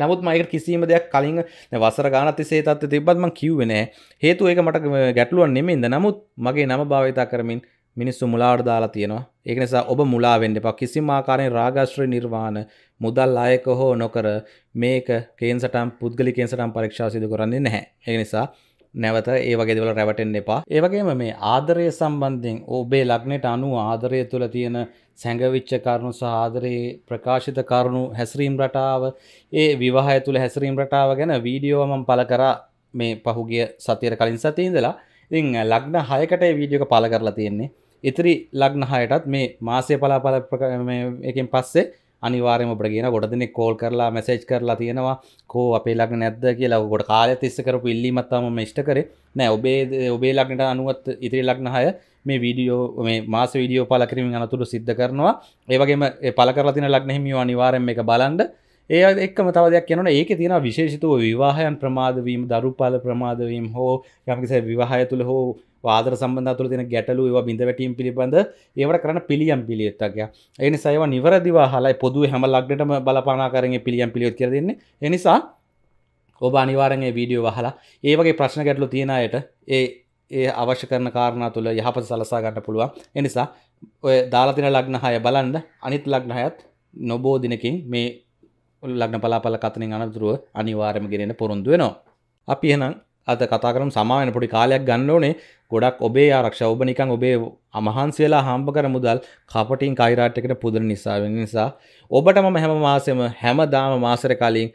නමුත් මයක කිසිීම දෙයක් කලින් වසර ගානති සේතත් තිබත්ම කිව්වෙනෑ හේතු ඒක මට ගැටලුවන් නෙමෙන්ද නමුත් මගේ නම භාවිතා කරමින් මිනිස්සු මුලාට දාලා තියෙනවා ඒක නිසා ඔබ මුලා වෙන්න එපා කිසිම ආකාරයෙන් රාගාශ්‍රය නිර්වාණ මුදල් අයක හෝ නොකර මේක කේන්සටම් පුද්ගලි කේන්සටම් පරීක්ෂා සිදු කරන්නේ නැහැ ඒ නිසා නැවත ඒ වගේ දේවල් රැවටෙන්න එපා ඒ වගේම මේ ආදරය සම්බන්ධයෙන් ඔබේ ලග්නයට අනුව ආදරය තුළ තියෙන සැඟවිච්ච කරුණු සාදරයේ ප්‍රකාශිත කරුණු හැසිරීම් රටාව ඒ විවාහය තුළ හැසිරීම් රටාව ගැන වීඩියෝමම් පල කර මේ පහුගිය සතියට කලින් සතියඉඳලා ඉතිං ලග්න හයකට වීඩියෝක පල කරලා තියෙන්නේ ඉතිරි ලග්න හයටත් මේ මාසය පලාපල එකින් පස්සේ අනිවාර්යම ඔබට කියන ගොඩ දෙනෙක් කෝල් කරලා මැසේජ් කරලා තියෙනවා කෝ අපේ ලග්න නැද්ද කියලා ගොඩ කාලය තිස්ස කරපු ඉල්ලීමත් තමයි ඉෂ්ට කරේ නෑ ඔබේ ඔබේ ලග්නට අනුවත් ඉතිරි ලග්න 6 මේ වීඩියෝ මේ මාස වීඩියෝ පළ කිරීමෙන් අනතුරු සිද්ධ කරනවා ඒ වගේම පළ කරලා තියෙන ලග්න හිමියෝ අනිවාර්යෙන් මේක බලන්න ඒ එක්ම තව දෙයක් කියනවනේ ඒකේ තියෙන විශේෂිතව විවාහයන් ප්‍රමාද වීම දරුපාල ප්‍රමාද වීම හෝ යම්කිසි විවාහය තුළ හෝ ආදර සම්බන්ධතුල තින ගැටලු ඒවා බිඳවැටීම් පිළිබඳ ඒවට කරන පිළියම් පිළියත්තක්ය එනි සයිව නිවරදිවා හලයි පොදු හැම ලක්ඩටම බලපානා කරගේ පිළියම් පිළියොත් කර දෙන්නේ එනිසා ඔබ අනිවාරගේ වීඩියෝ වහලා ඒවගේ ප්‍රශ්න ගැටලු තියෙනයට ඒ ඒ අවශ්‍ය කරන කාරණ තුළ යහපත සලසා ගන්න පුළුවන් එනිසා ඔය දාලතින ලග්න හය බලන්ද අනිත් ලග්න හයත් නොබෝ දිනකින් මේ ලග්න පලාපල කතනින් අනතුරුව අනිවාරම ගෙනෙන පොරොන්දු වෙනවා අපි එහෙනම් අද කතා කරම් සමාවෙන පොඩි කාලයක් ගන්න ඕනේ ගොඩක් ඔබේ ආරක්ෂ ඔබ නිකන් ඔබේ අමහන්සේලා හම්බ කර මුදල් කපටින් කයිරාට් එකට පුදන නිසා වෙන නිසා ඔබට මම හැම මාසෙම හැමදාම මාසෙර කලින්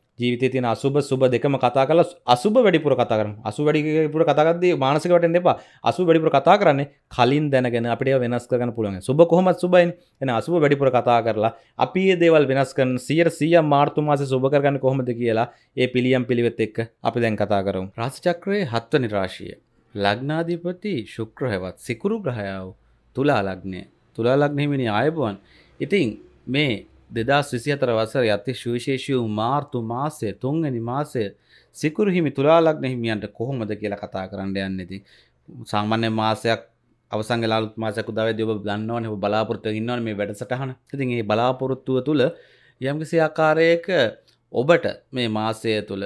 ජීවිතය තියෙන අසුබ සුබ දෙකම කතා කරලා අසුබ වැඩිපුර කතා කරමු. අසුබ වැඩිපුර කතා කරද්දී මානසික වටෙන්න එපා. අසුබ වැඩිපුර කතා කරන්නේ කලින් දැනගෙන අපිට ඒවා වෙනස් කරගන්න පුළුවන්. සුබ කොහොමද සුබයිනේ. එහෙනම් අසුබ වැඩිපුර කතා කරලා අපි මේ දේවල් වෙනස් කරන 100% මාර්තු මාසේ සුබ කරගන්නේ කොහොමද කියලා ඒ පිළියම් පිළිවෙත් එක්ක අපි දැන් කතා කරමු. රාශි චක්‍රයේ 7 වෙනි රාශිය. ලග්නාධිපති ශුක්‍ර හෙවත් සිකුරු ග්‍රහයව තුලා ලග්නය. තුලා ලග්නෙ හිමිනේ ආයබුවන්. ඉතින් මේ දෙදස් විසිහතර වසර අති ශවිශේෂය මාර්තු මාසය තුන්ගනි මාසය සිකුරු හිමි තුලාලක්න හිමියන්ට කොහොමද කියලා කතා කරන්න යන්නෙති සාමාන්‍ය මාසයක් අවසංගලා මාසක දව දව ගන්නවන බලාපොරත්තු ඉන්නවන මේ වැඩසටහන ඉතින් ඒ බලාපොරොත්තුව තුළ යම්කිසි ආකාරයක ඔබට මේ මාසය තුළ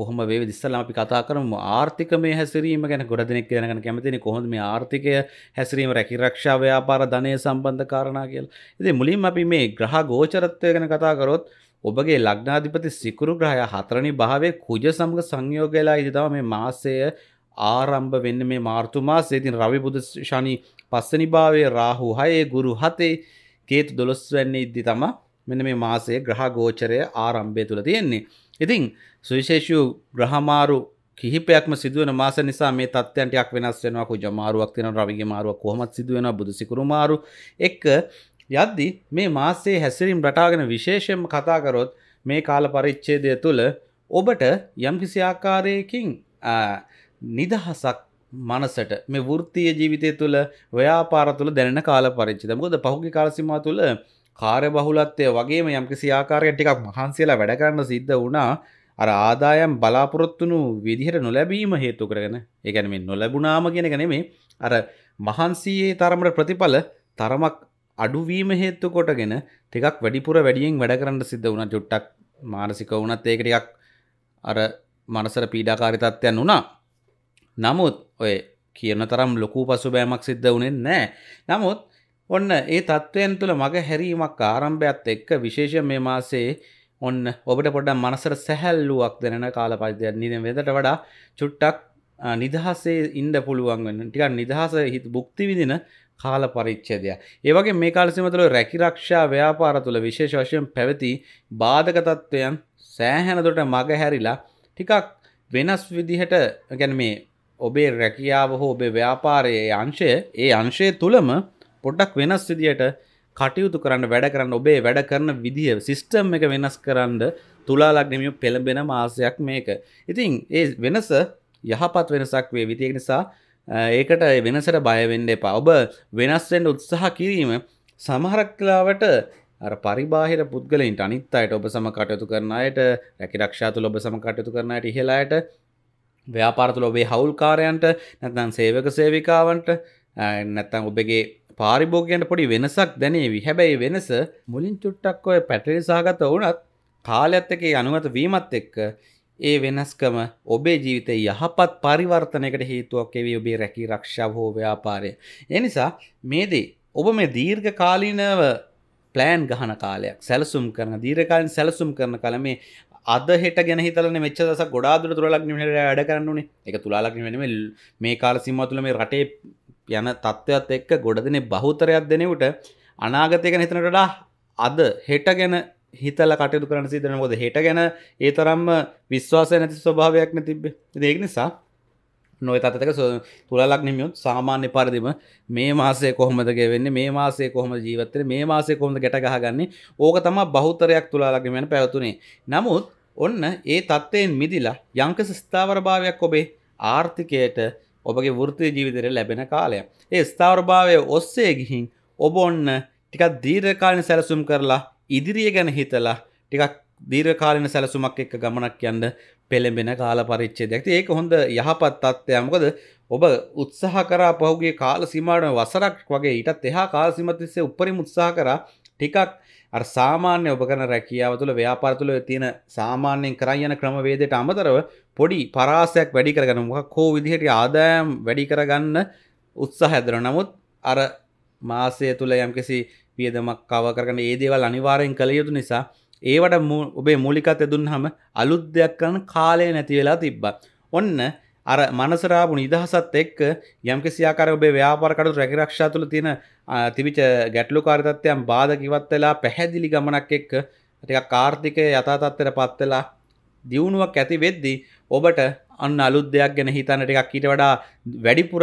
කොහොම වේ දිස්සල් අපි කතා කරම ආර්ථික මේ හැසිරීම ගැන ගොඩ දෙනෙක් දැනගන්න කැමතින කොහොඳ මේ ආර්ථිකය හැසිරීම රැකිරක්ෂා ව්‍යාපාර ධනය සම්බන්ධ කාරණා කියලා. ඉතින් මුලින්ම අපි මේ ග්‍රහ ගෝචරත්වය ගැන කතා කරොත් ඔබගේ ලග්නාධිපති සිකුරු ග්‍රහය හතරනි භාවයේ කුජ සමග සංයෝගයලා ඉදි තමයි මේ මාසය ආරම්භ වෙන්න මේ මාර්තු මාසයේ ඉතින් රවි බුදු ශනි පස්වෙනි භාවයේ රාහු 6 ගුරු 7 කේතු 12 වෙනි ඉදි තමයි මෙන්න මේ මාසයේ ග්‍රහ ගෝචරය ආරම්භය තුල තියෙන්නේ. ඉතින් සුවිශේෂූ ග්‍රහමාරු කිහිපයක්ම සිදුවන මාස නිසා මේ තත්ත්වයන් ටිකක් වෙනස් වෙනවා කුජ මාරුවක් තියෙනවා රවිගේ මාරුවක් කොහොමද සිදු වෙනවා බුදු සිකුරු මාරු එක්ක යද්දි මේ මාසයේ හැසිරීම් රටාගෙන විශේෂයෙන්ම කතා කරොත් මේ කාල පරිච්ඡේදය තුළ ඔබට යම්කිසි ආකාරයකින් නිදහසක් මනසට මේ වෘත්තීය ජීවිතය තුළ ව්‍යාපාර තුළ දැනෙන කාල පරිච්ඡේදය මොකද පහුගිය කාල සීමාව තුළ කාර්ය බහුලත්වය වගේම යම්කිසි ආකාරයට ටිකක් මහන්සියලා වැඩ කරන්න සිද්ධ වුණා අර ආදායම් බලාපොරොත්තුණු විදිහට නොලැබීම හේතු කරගෙන ඒ කියන්නේ මේ නොලැබුණාම කියන එක නෙමෙයි අර මහන්සියේ තරමට ප්‍රතිඵල තරමක් අඩුවීම හේතු කොටගෙන ටිකක් වැඩිපුර වැඩියෙන් වැඩ කරන්න සිද්ධ වුණා ජොට්ටක් මානසික වුණත් ඒක ටිකක් අර මනසට පීඩාකාරී තත්ත්වයන් වුණා. නමුත් ඔය කියන තරම් ලොකු පසුබෑමක් සිද්ධ වුණේ නැහැ. නමුත් ඔන්න ඒ තත්ත්වයන් තුළ මග හැරීමක් ආරම්භයත් එක්ක විශේෂ මේ මාසේ ඔන්න ඔබට පොඩ මනසර සැහැල්ලුවක් දෙන කාල පරිදයක් නිද වෙදට වඩා චුට්ටක් නිදහසේ ඉන්ඩ පුළුවන් වන්න ටිකන් නිදහස හිත බුක්ති විදින කාල පරිච්චේදය. ඒවගේ මේ කාලසිමතුළ රැකිරක්ෂා ව්‍යාපාර තුළ විශේෂ වශයෙන් පැවති බාධකතත්ත්වයන් සෑහැනතොට මග හැරිලා ටිකක් වෙනස් විදිහට ගැන මේ ඔබේ රැකියාව හෝ ඔබේ ව්‍යාපාරයේ අංශය ඒ අංශය තුළම පොඩ්ඩක් වෙනස් විදියට කටයුතු කරන්න වැඩ කරන්න ඔබේ වැඩ කරන විදිහ සිිස්ටම් එක වෙනස් කරන්න තුලාලක්නමිය පෙළඹෙන මාසයක් මේක ඉතින් ඒ වෙනස යහපත් වෙනසක් වේ විතියෙන නිසා ඒකට වෙනසට බයවෙන්න එපා ඔබ වෙනස්වෙන්ට උත්සාහ කිරීම සමහරක්ලාවට අර පරිබාහිර පුද්ගලයින්ට අනිත් අයට ඔබ සම කටයුතු කරන අයට රැකි රක්ෂා තුළ ඔබ සම කටයුතු කරනයට ඉහලායට ව්‍යාපාරතුල ඔබේ හවුල්කාරයන්ට නැත්නම් සේවක සේවිකාවන්ට නැත්තං ඔබගේ පාරිභෝගයන්ට පොඩි වෙනසක් දැනේවි හැබැයි වෙනස මුලින් චුට්ටක් ඔය පැටලි සහගත වුණත් කාලයත් එක අනුගත වීමත් එක්ක ඒ වෙනස්කම ඔබේ ජීවිතය යහපත් පරිවර්තනයකට හේතුවක් එවී ඔබේ රැකී රක්ෂාව හෝ ව්‍යාපාරය. එනිසා මේදේ ඔබ මේ දීර්ඝ කාලීනව ප්ලෑන් ගහන කාලයක් සැලසුම් කරන දීර්ඝකාලින් සැලසුම් කරන කල මේ අද හෙට ගැන හිතලන මෙච්ච දස ගොඩාදුර තුරලක් නිමට වැඩ කරන්නුනේ එක තුලාලක් නිවෙන මේ කාල සිම්මතුල මේ රටේ යන තත්ත්වත් එක්ක ගොඩදින බහුතරයක් දෙනවට අනාගතය ගැන හිතනටඩා අද හෙට ගැන හිතල කටයුතු කරන සිදන ොද හෙට ගැන ඒ තරම්ම විශ්වාසය නැති ස්වභාවයක් නැතිබ දෙක් නිසා නොය තතක තුළලක් නිමියුත් සාමාන්‍ය පරදිම මේ මාසේ කොහොමදගේ වෙන්න මේ මාසේ කොහොම ජීවත්තේ මේ මාසේ කොහොඳ ගැටගහගන්නේ ඕක තම බෞතරයක් තුළලක්ගමෙන පැවතුනේ නමුත් ඔන්න ඒ තත්ත්වයෙන් මිදිලා යංක ස්ථාවරභාවයක් ඔබේ ආර්ථිකයට ඔබගේ වෘතිය ජීවිතයට ලැබෙන කාලය. ඒ ස්ථාවරභාවය ඔස්සේ ගිහින් ඔබ ඔන්න ටිකක් දීර්ඝකාලීන සැලසුම් කරලා ඉදිරිය ගැන හිතලා ටිකක් දීර්ඝකාලීන සැලසුමක් එක්ක ගමනක් යන්න පෙළඹෙන කාල පරිච්ඡේදයක්. ඉතින් ඒක හොඳ යහපත් තත්ත්වයක්. මොකද ඔබ උත්සාහ කරා පහුගිය කාල සීමාවට වසරක් වගේ ඊටත් එහා කාල සීමාව තිස්සේ උපරිම උත්සාහ කරා ටිකක් අර සාමාන්‍ය ඔබ කරන රැකියාව තුළ ව්‍යාපාර තුළ තියෙන සාමාන්‍යයෙන් කරන් යන ක්‍රමවේදයට අමතරව පොඩි පරාසයක් වැඩි කරගන්න මොකක් හෝ විදිහට ආදායම් වැඩි කරගන්න උත්සාහ හැදෙනවා. නමුත් අර මාසය තුළ යම්කිසි වියදමක් කව කරගෙන ඒ දේවල් අනිවාර්යෙන් කළ යුතු නිසා ඒවට ඔබේ මූලිකත් එදුන්හම අලුත් දෙයක් කරන කාලය නැති වෙලා තිබ්බා. ඔන්න අර මනසරාපු නිදහසත් එක්ක යම් කිසියාකාර ඔබේ ව්‍යාපාර කටයුතු රැකීරක්ෂා තුළ තියෙන තිබිච්ච ගැටලුකාරී තත්ත්වයන් බාධක ඉවත් වෙලා පැහැදිලි ගමනක් එක්ක ටිකක් ආර්ථිකය යථා තත්ත්වයට පත් වෙලා දියුණුවක් ඇති වෙද්දී ඔබට අන්න අලුත් දෙයක් ගැන හිතන්න ටිකක් ඊට වඩා වැඩිපුර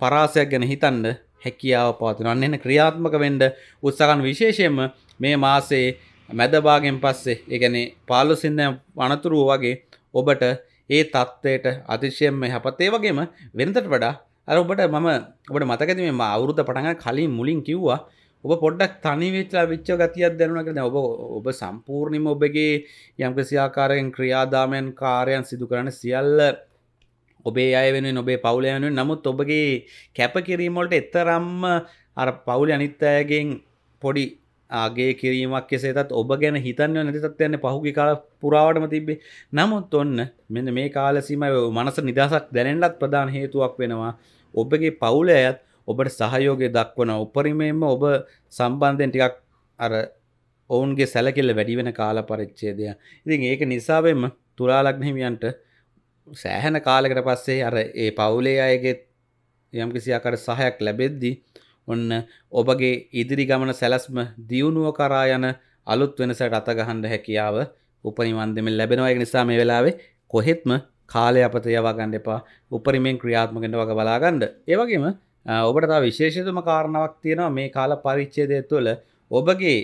පරාසයක් ගැන හිතන්න හැකියාව පවතින. අන්න එන ක්‍රියාත්මක වෙන්න උත්සාහ කරන විශේෂයෙන්ම මේ මාසයේ මැද භාගයෙන් පස්සේ ඒ කියන්නේ 15 වෙනිදා අනතුරු වගේ ඔබට ඒ තත්ත්වයට අතිශයෙන් හැපතේ වගේම වෙනතට වඩා අර ඔබට මම ඔබට මතකද මේ අවුරුද්ද පටන් කලින් මුලින් කිව්වා ඔබ පොඩ්ඩක් තනි වෙච්ලා විච්ච ගතියක් දැනුණා කියලා ඔබ ඔබ සම්පූර්ණයෙන්ම ඔබගේ යම්කිසි ආකාරයෙන් ක්‍රියාදාමයන් කාර්යයන් සිදු කරන සියල්ල ඔබේ අය වෙනුවෙන් ඔබේ පවුල වෙනුවෙන් නමුත් ඔබගේ කැපකිරීම වලට එතරම්ම අර පවුලේ අනිත් අයගෙන් පොඩි ආගේ කිරීමක් කෙසේතත් ඔබ ගැන හිතන්න නැතිතත් යන්න පහුගේ කාල පුරාවටම තිබේ නමුත් ඔන්න මෙන්න මේ කාලසීම මනස නිදසක් දැනෙන්ලත් ප්‍රධාන හේතුවක් වෙනවා ඔබගේ පවුල ඇත් ඔබට සහයෝගය දක්වන උපරිමයෙන්ම ඔබ සම්බන්ධයෙන් ටිකක් අර ඔවුන්ගේ සැලකිල්ල වැඩිවෙන කාල පරිච්චේදය ඉතින් ඒක නිසාවෙන්ම තුරාලක්නහිමියන්ට සෑහන කාලකට පස්සේ අර ඒ පවුලේ අයගෙත් යම්කිසි අකර සහයක් ලැබෙද්දී ඔන්න ඔබගේ ඉදිරි ගමන සැලස්ම දියුණුව කරා යන අලුත් වෙනසට අතගහන්න හැකියාව උපනිවන් දෙමින් ලැබෙනවා ඒක නිසා මේ වෙලාවේ කොහෙත්ම කාලය අපත යවා ගන්න එපා උපරිමෙන් ක්‍රියාත්මකෙන්ට වග බලා ගන්න. ඒ වගේම ඔබට තව විශේෂිතම කාරණාවක් තියෙනවා මේ කාල පරිච්ඡේදය තුළ ඔබගේ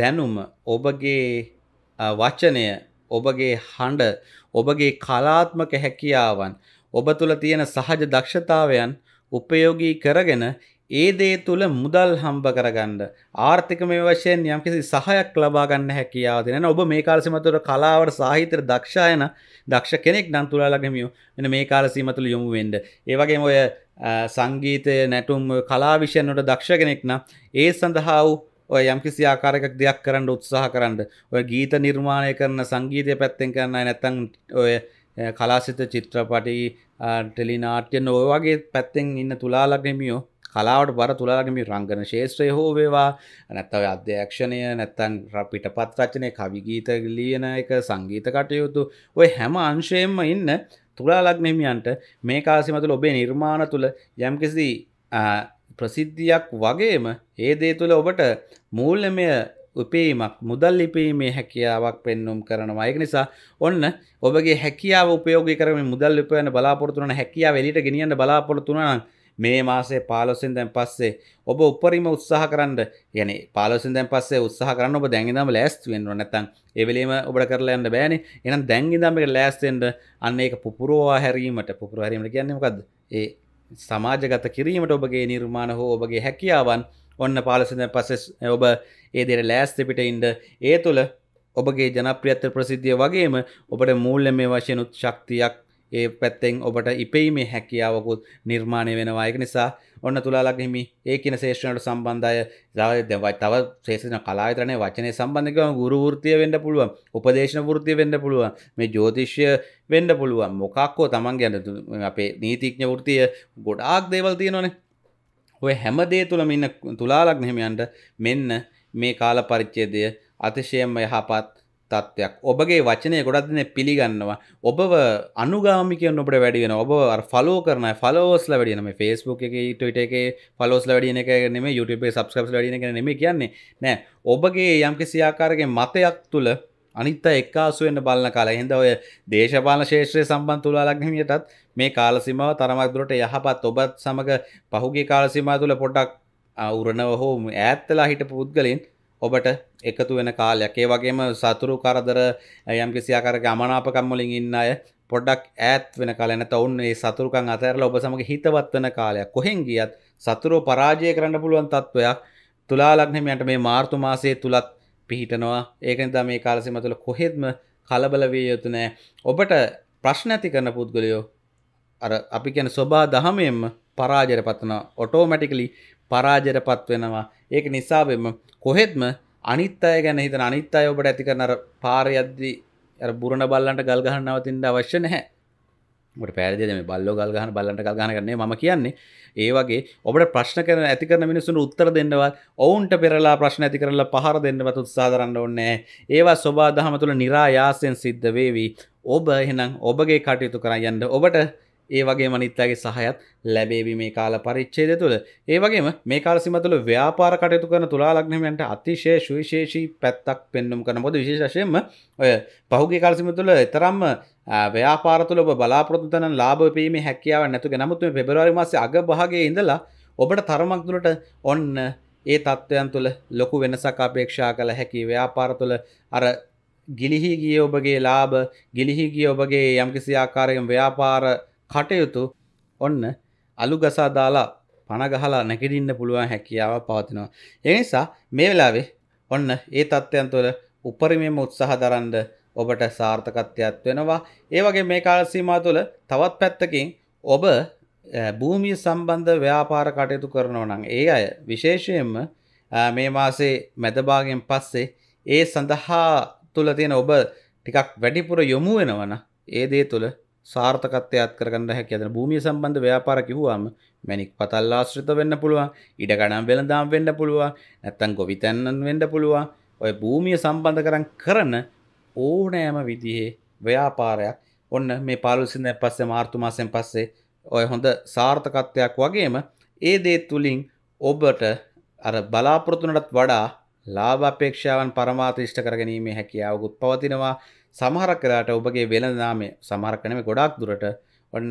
දැනුම ඔබගේ වචනය ඔබගේ හඬ ඔබගේ කලාත්මක හැකියාවන් ඔබ තුළ තියෙන සහජ දක්ෂතාවයන් උපයෝගී කරගෙන ඒ දේ තුළ මුදල් හම්බ කරගන්න ආර්ථික මේ වශයෙන් යම්කිසි සහයක් ලබාගන්න හැකියාව දෙන ඔබ මේ කාලසිමතුර කලාවට සාහිතර දක්ෂායන දක්ෂ කෙනෙක් නම් තුළලගමියෝ මෙන මේ කාලසීමතුළ යොමු වෙන්ඩ ඒවගේ ඔය සංගීතය නැටුම් කලාවිෂයනට දක්ෂ කෙනෙක්න ඒ සඳහා වූ ඔය යම්කිසි ආකාරයක් දෙයක් කරන්න උත්සාහ කරන්න ඔය ගීත නිර්මාණය කරන සංගීතය පැත්තෙන් කරන්න නැත්තං ඔය කලාසිත චිත්‍රපටි ටෙලිනාට්‍යන ඔය වගේ පැත්තෙන් ඉන්න තුලාලක්නෙමියෝ කලාවට බර තුලාගෙන මේ රංගන ශේත්‍රය හෝ වේවා නැත්තව අධ්‍යක්ෂණය නැත්තන් පිට පත්රචනය කවිගීත ලියන එක සංගීත කටයුතු ඔය හැම අංශයෙන්ම ඉන්න තුලාලක්නෙමියන්ට මේ කාසිමතුල ඔබේ නිර්මාණ තුළ යම්කිසි ප්‍රසිද්ධියක් වගේම ඒ දේ තුළ ඔබට මූල්‍යමය උපේීමක් මුදල් ලිපීමේ හැකියාවක් පෙන්නුම් කරනවා ඒක නිසා ඔන්න ඔබගේ හැකියාව උපයෝගී කරමින් මුදල් ලිපයන බලාපොරොත්තු වන හැකියාව එළියට ගෙනියන්න බලාපොරොත්තු වන නම් මේ මාසේ පාලොසින් දැන් පස්සේ ඔබ උපරිම උත්සාහ කරන්න යන පාලොසින් දැන් පස්සේ උත්සාහ කරන්න ඔබ දැන්ගදම ලෑස්ති වෙන්න නැතන් එවලීම ඔබට කරලා යන්න බෑනි එනම් දැන්ගිදම එක ලෑස්තෙන්ට අන්න ඒක පුපුරවා හැරීමට පුපුර හැරීමට කියන්නේ මොකක්ද ඒ සමාජගත කිරීමට ඔබගේ නිර්මාණ හෝ ඔබගේ හැකියාවන් ඔන්න පාලසිඳ පසෙස් ඔබ ඒදෙර ලෑස්තපිට ඉන්ඩ ඒ තුළ ඔබගේ ජනප්‍රියත්ත ප්‍රසිද්ධිය වගේම ඔබට මූල්ල මේ වශයනුත් ශක්තියක් ඒ පැත්තෙන් ඔබට ඉපෙීමේ හැකියාවකුත් නිර්මාණය වෙනවායක නිසා ඔන්න තුලාලක් හිමි ඒ කියන ශේෂණයට සම්බන්ධය දැවයි තව ශේෂන කලාතරනය වචනය සම්බන්ධකම ගුරු ෘතිය වෙන්න පුළුවන් උපදේශන ෘතිය වෙන්න පුළුවන් මේ ජෝතිශ්‍ය වෙන්න පුළුවන් මොකක්කෝ තමන් ගැන අපේ නීතිඥ ෘතිය ගොඩාක් දේවල් තියෙනවනේ ඔය හැමදේ තුළම ඉන්න තුලාලක් නෙහිමියන්ට මෙන්න මේ කාල පරිච්චේදය අතිශයම යහපත් තත්ත්වයක් ඔබගේ වචනය ගොඩක් දෙන පිළිගන්නවා ඔබව අනුගාමිකයන් ඔබට වැඩිගෙන ඔබ ෆලෝ කරන ෆලෝස්ල වැඩියනම ෆස්බුක් එක ටට එක ෆලෝස්ල වැඩියන එක නෙම යුටේ සබස්ක්‍රප් වැඩියන එක නෙම කියන්නේ නෑ ඔබගේ යම්කි සියාකාරගේ මතයක් තුළ අනිත්ත එක්කාසුවෙන්න්න බලන කාලා හිද ඔය දේශපාල ශේත්‍රය සම්බන් තුලාලක්නමියටත් මේ කාලසිමාව තරමක් දුරට යහපත් ඔබත් සමඟ පහුගේ කාලසිමා තුළ පොඩක් අවුරණව හෝ ඈත්තලා හිට පුද්ගලින් ඔබට එකතු වෙන කාලයක් ඒ වගේම සතුරු කරදර යම් කිසියාකාරක අමනාපකම්මලින් ඉන්න අය පොඩ්ඩක් ඈත් වෙන කාලය නැත ඔවුන් ඒ සතුරුකම් අතහැරලා ඔබ සමග හිතවත් වෙන කාලයක් කොහෙන් ගියත් සතුරෝ පරාජය කරන්න පුළුවන් තත්වයක් තුලා ලග්නමයන්ට මේ මාර්තු මාසයේ තුලත් පිහිටනවා ඒක නිසා මේ කාල සීමාව තුළ කොහෙත්ම කලබල විය යුතු නැහැ ඔබට ප්‍රශ්න ඇති කරන පුද්ගලයෝ අර අපි කියන සබා දහමයෙන්ම පරාජයට පත්වනවා ඔටෝමැටිකලි පරාජයට පත්වෙනවා ඒක නිසාවෙම කොහෙත්ම අනිත් අය ගැන හිතන අනිත් අය ඔබට ඇති කරන පාර යද්දි බුරණ බල්ලන්ට ගල් ගහන්න නවතින්න අවශ්‍ය නැහැ මට පැරදිද මේ බල්ලෝ ගල් ගහන බල්ලන්ට ගල් ගහන කරන්නේ මම කියන්නේ ඒ වගේ ඔබට ප්‍රශ්න කරන ඇති කරන මිනිසුන් උත්තර දෙන්නවත් ඔවුන්ට පෙරලා ප්‍රශ්න ඇති කරලා පහර දෙන්නවත් උත්සාහ කරන්න ඕනේ ඒවා සබා දහම තුළ નિરાයාසයෙන් සිද්ධ වේවි ඔබ එහෙනම් ඔබගේ කටයුතු කරන් යන්න ඔබට ඒ වගේ මනිත්තාගේ සහයත් ලැබේවි මේ කාල පරිච්චේද තුළ ඒවගේම මේ කාලසිම තුළ ව්‍යාපාර කටයුතු කරන තුලාලක්නමයන්ට අතිශය ශවිශේෂී පැත්තක් පෙන්නුම් කරන බොද විශේෂයෙන්ම ඔය පහුගේ කාලසිම තුළ එතරම්ම ව්‍යාපාර තුළ බලාපොරොත්තුතන ලාභපීම හැකියාව නැතුක නමුත්ම පෙබරවාරි මාසේ අග භාගේ ඉඳලා ඔබට තරමක් දුරට ඔන්න ඒ තත්ත්වයන් තුළ ලොකු වෙනසක් අපේක්ෂා කළ හැකි ව්‍යාපාර තුළ අර ගිලිහි ගිය ඔබගේ ලාභ ගිලිහි ගිය ඔබගේ යම්කිසි ආකාරයෙන් ව්‍යාපාර කටයුතු ඔන්න අලු ගසා දාලා පණගහලා නැගිටින්න පුළුවන් හැකියාව පවතිනවා. ඒ නිසා මේ වෙලාවේ ඔන්න ඒ தත්ත්වයන් තුළ උපරිමයෙන්ම උත්සාහ දරනද ඔබට සාර්ථකත්වයක් වෙනවා. ඒ වගේ මේ කාල සීමාව තුළ තවත් පැත්තකින් ඔබ භූමිය සම්බන්ධ ව්‍යාපාර කටයුතු කරනවා නම් ඒ අය විශේෂයෙන්ම මේ මාසේ මැදභාගයෙන් පස්සේ ඒ සඳහා තුළ තියෙන ඔබ ටිකක් වැඩිපුර යොමු වෙනවන ඒ දේ තුළ සාර්ථකත්වයක් කරගන්න හැකිද භූමිය සම්බන්ධ ව්‍යාපාර කිව්වම මැනික් පතල් ආශ්‍රිත වෙන්න පුළුවන් ඉඩ ගණන් වෙළඳාම් වෙන්න පුළුවන් නැත්තම් ගොවිතැන්නන් වෙන්න පුළුවන් ඔය භූමිය සම්බන්ධ කරන් කරන ඕනෑම විදිහේ ව්‍යාපාරයක් ඔන්න මේ පාලුසිඳ පස්සේ මාර්තු මාසෙන් පස්සේ ඔය හොඳ සාර්ථකත්වයක් වගේම ඒ දේ තුලින් ඔබට අර බලාපොරොත්තුනටත් වඩා ලාභ අපේක්ෂාවන් පරමාර්ථ ඉෂ්ට කර ගැනීමේ හැකියාවකුත් පවතිනවා සමහරක් වෙලාට ඔබගේ වෙළඳාමේ සමහරක් නෙමෙයි ගොඩාක් දුරට ඔන්න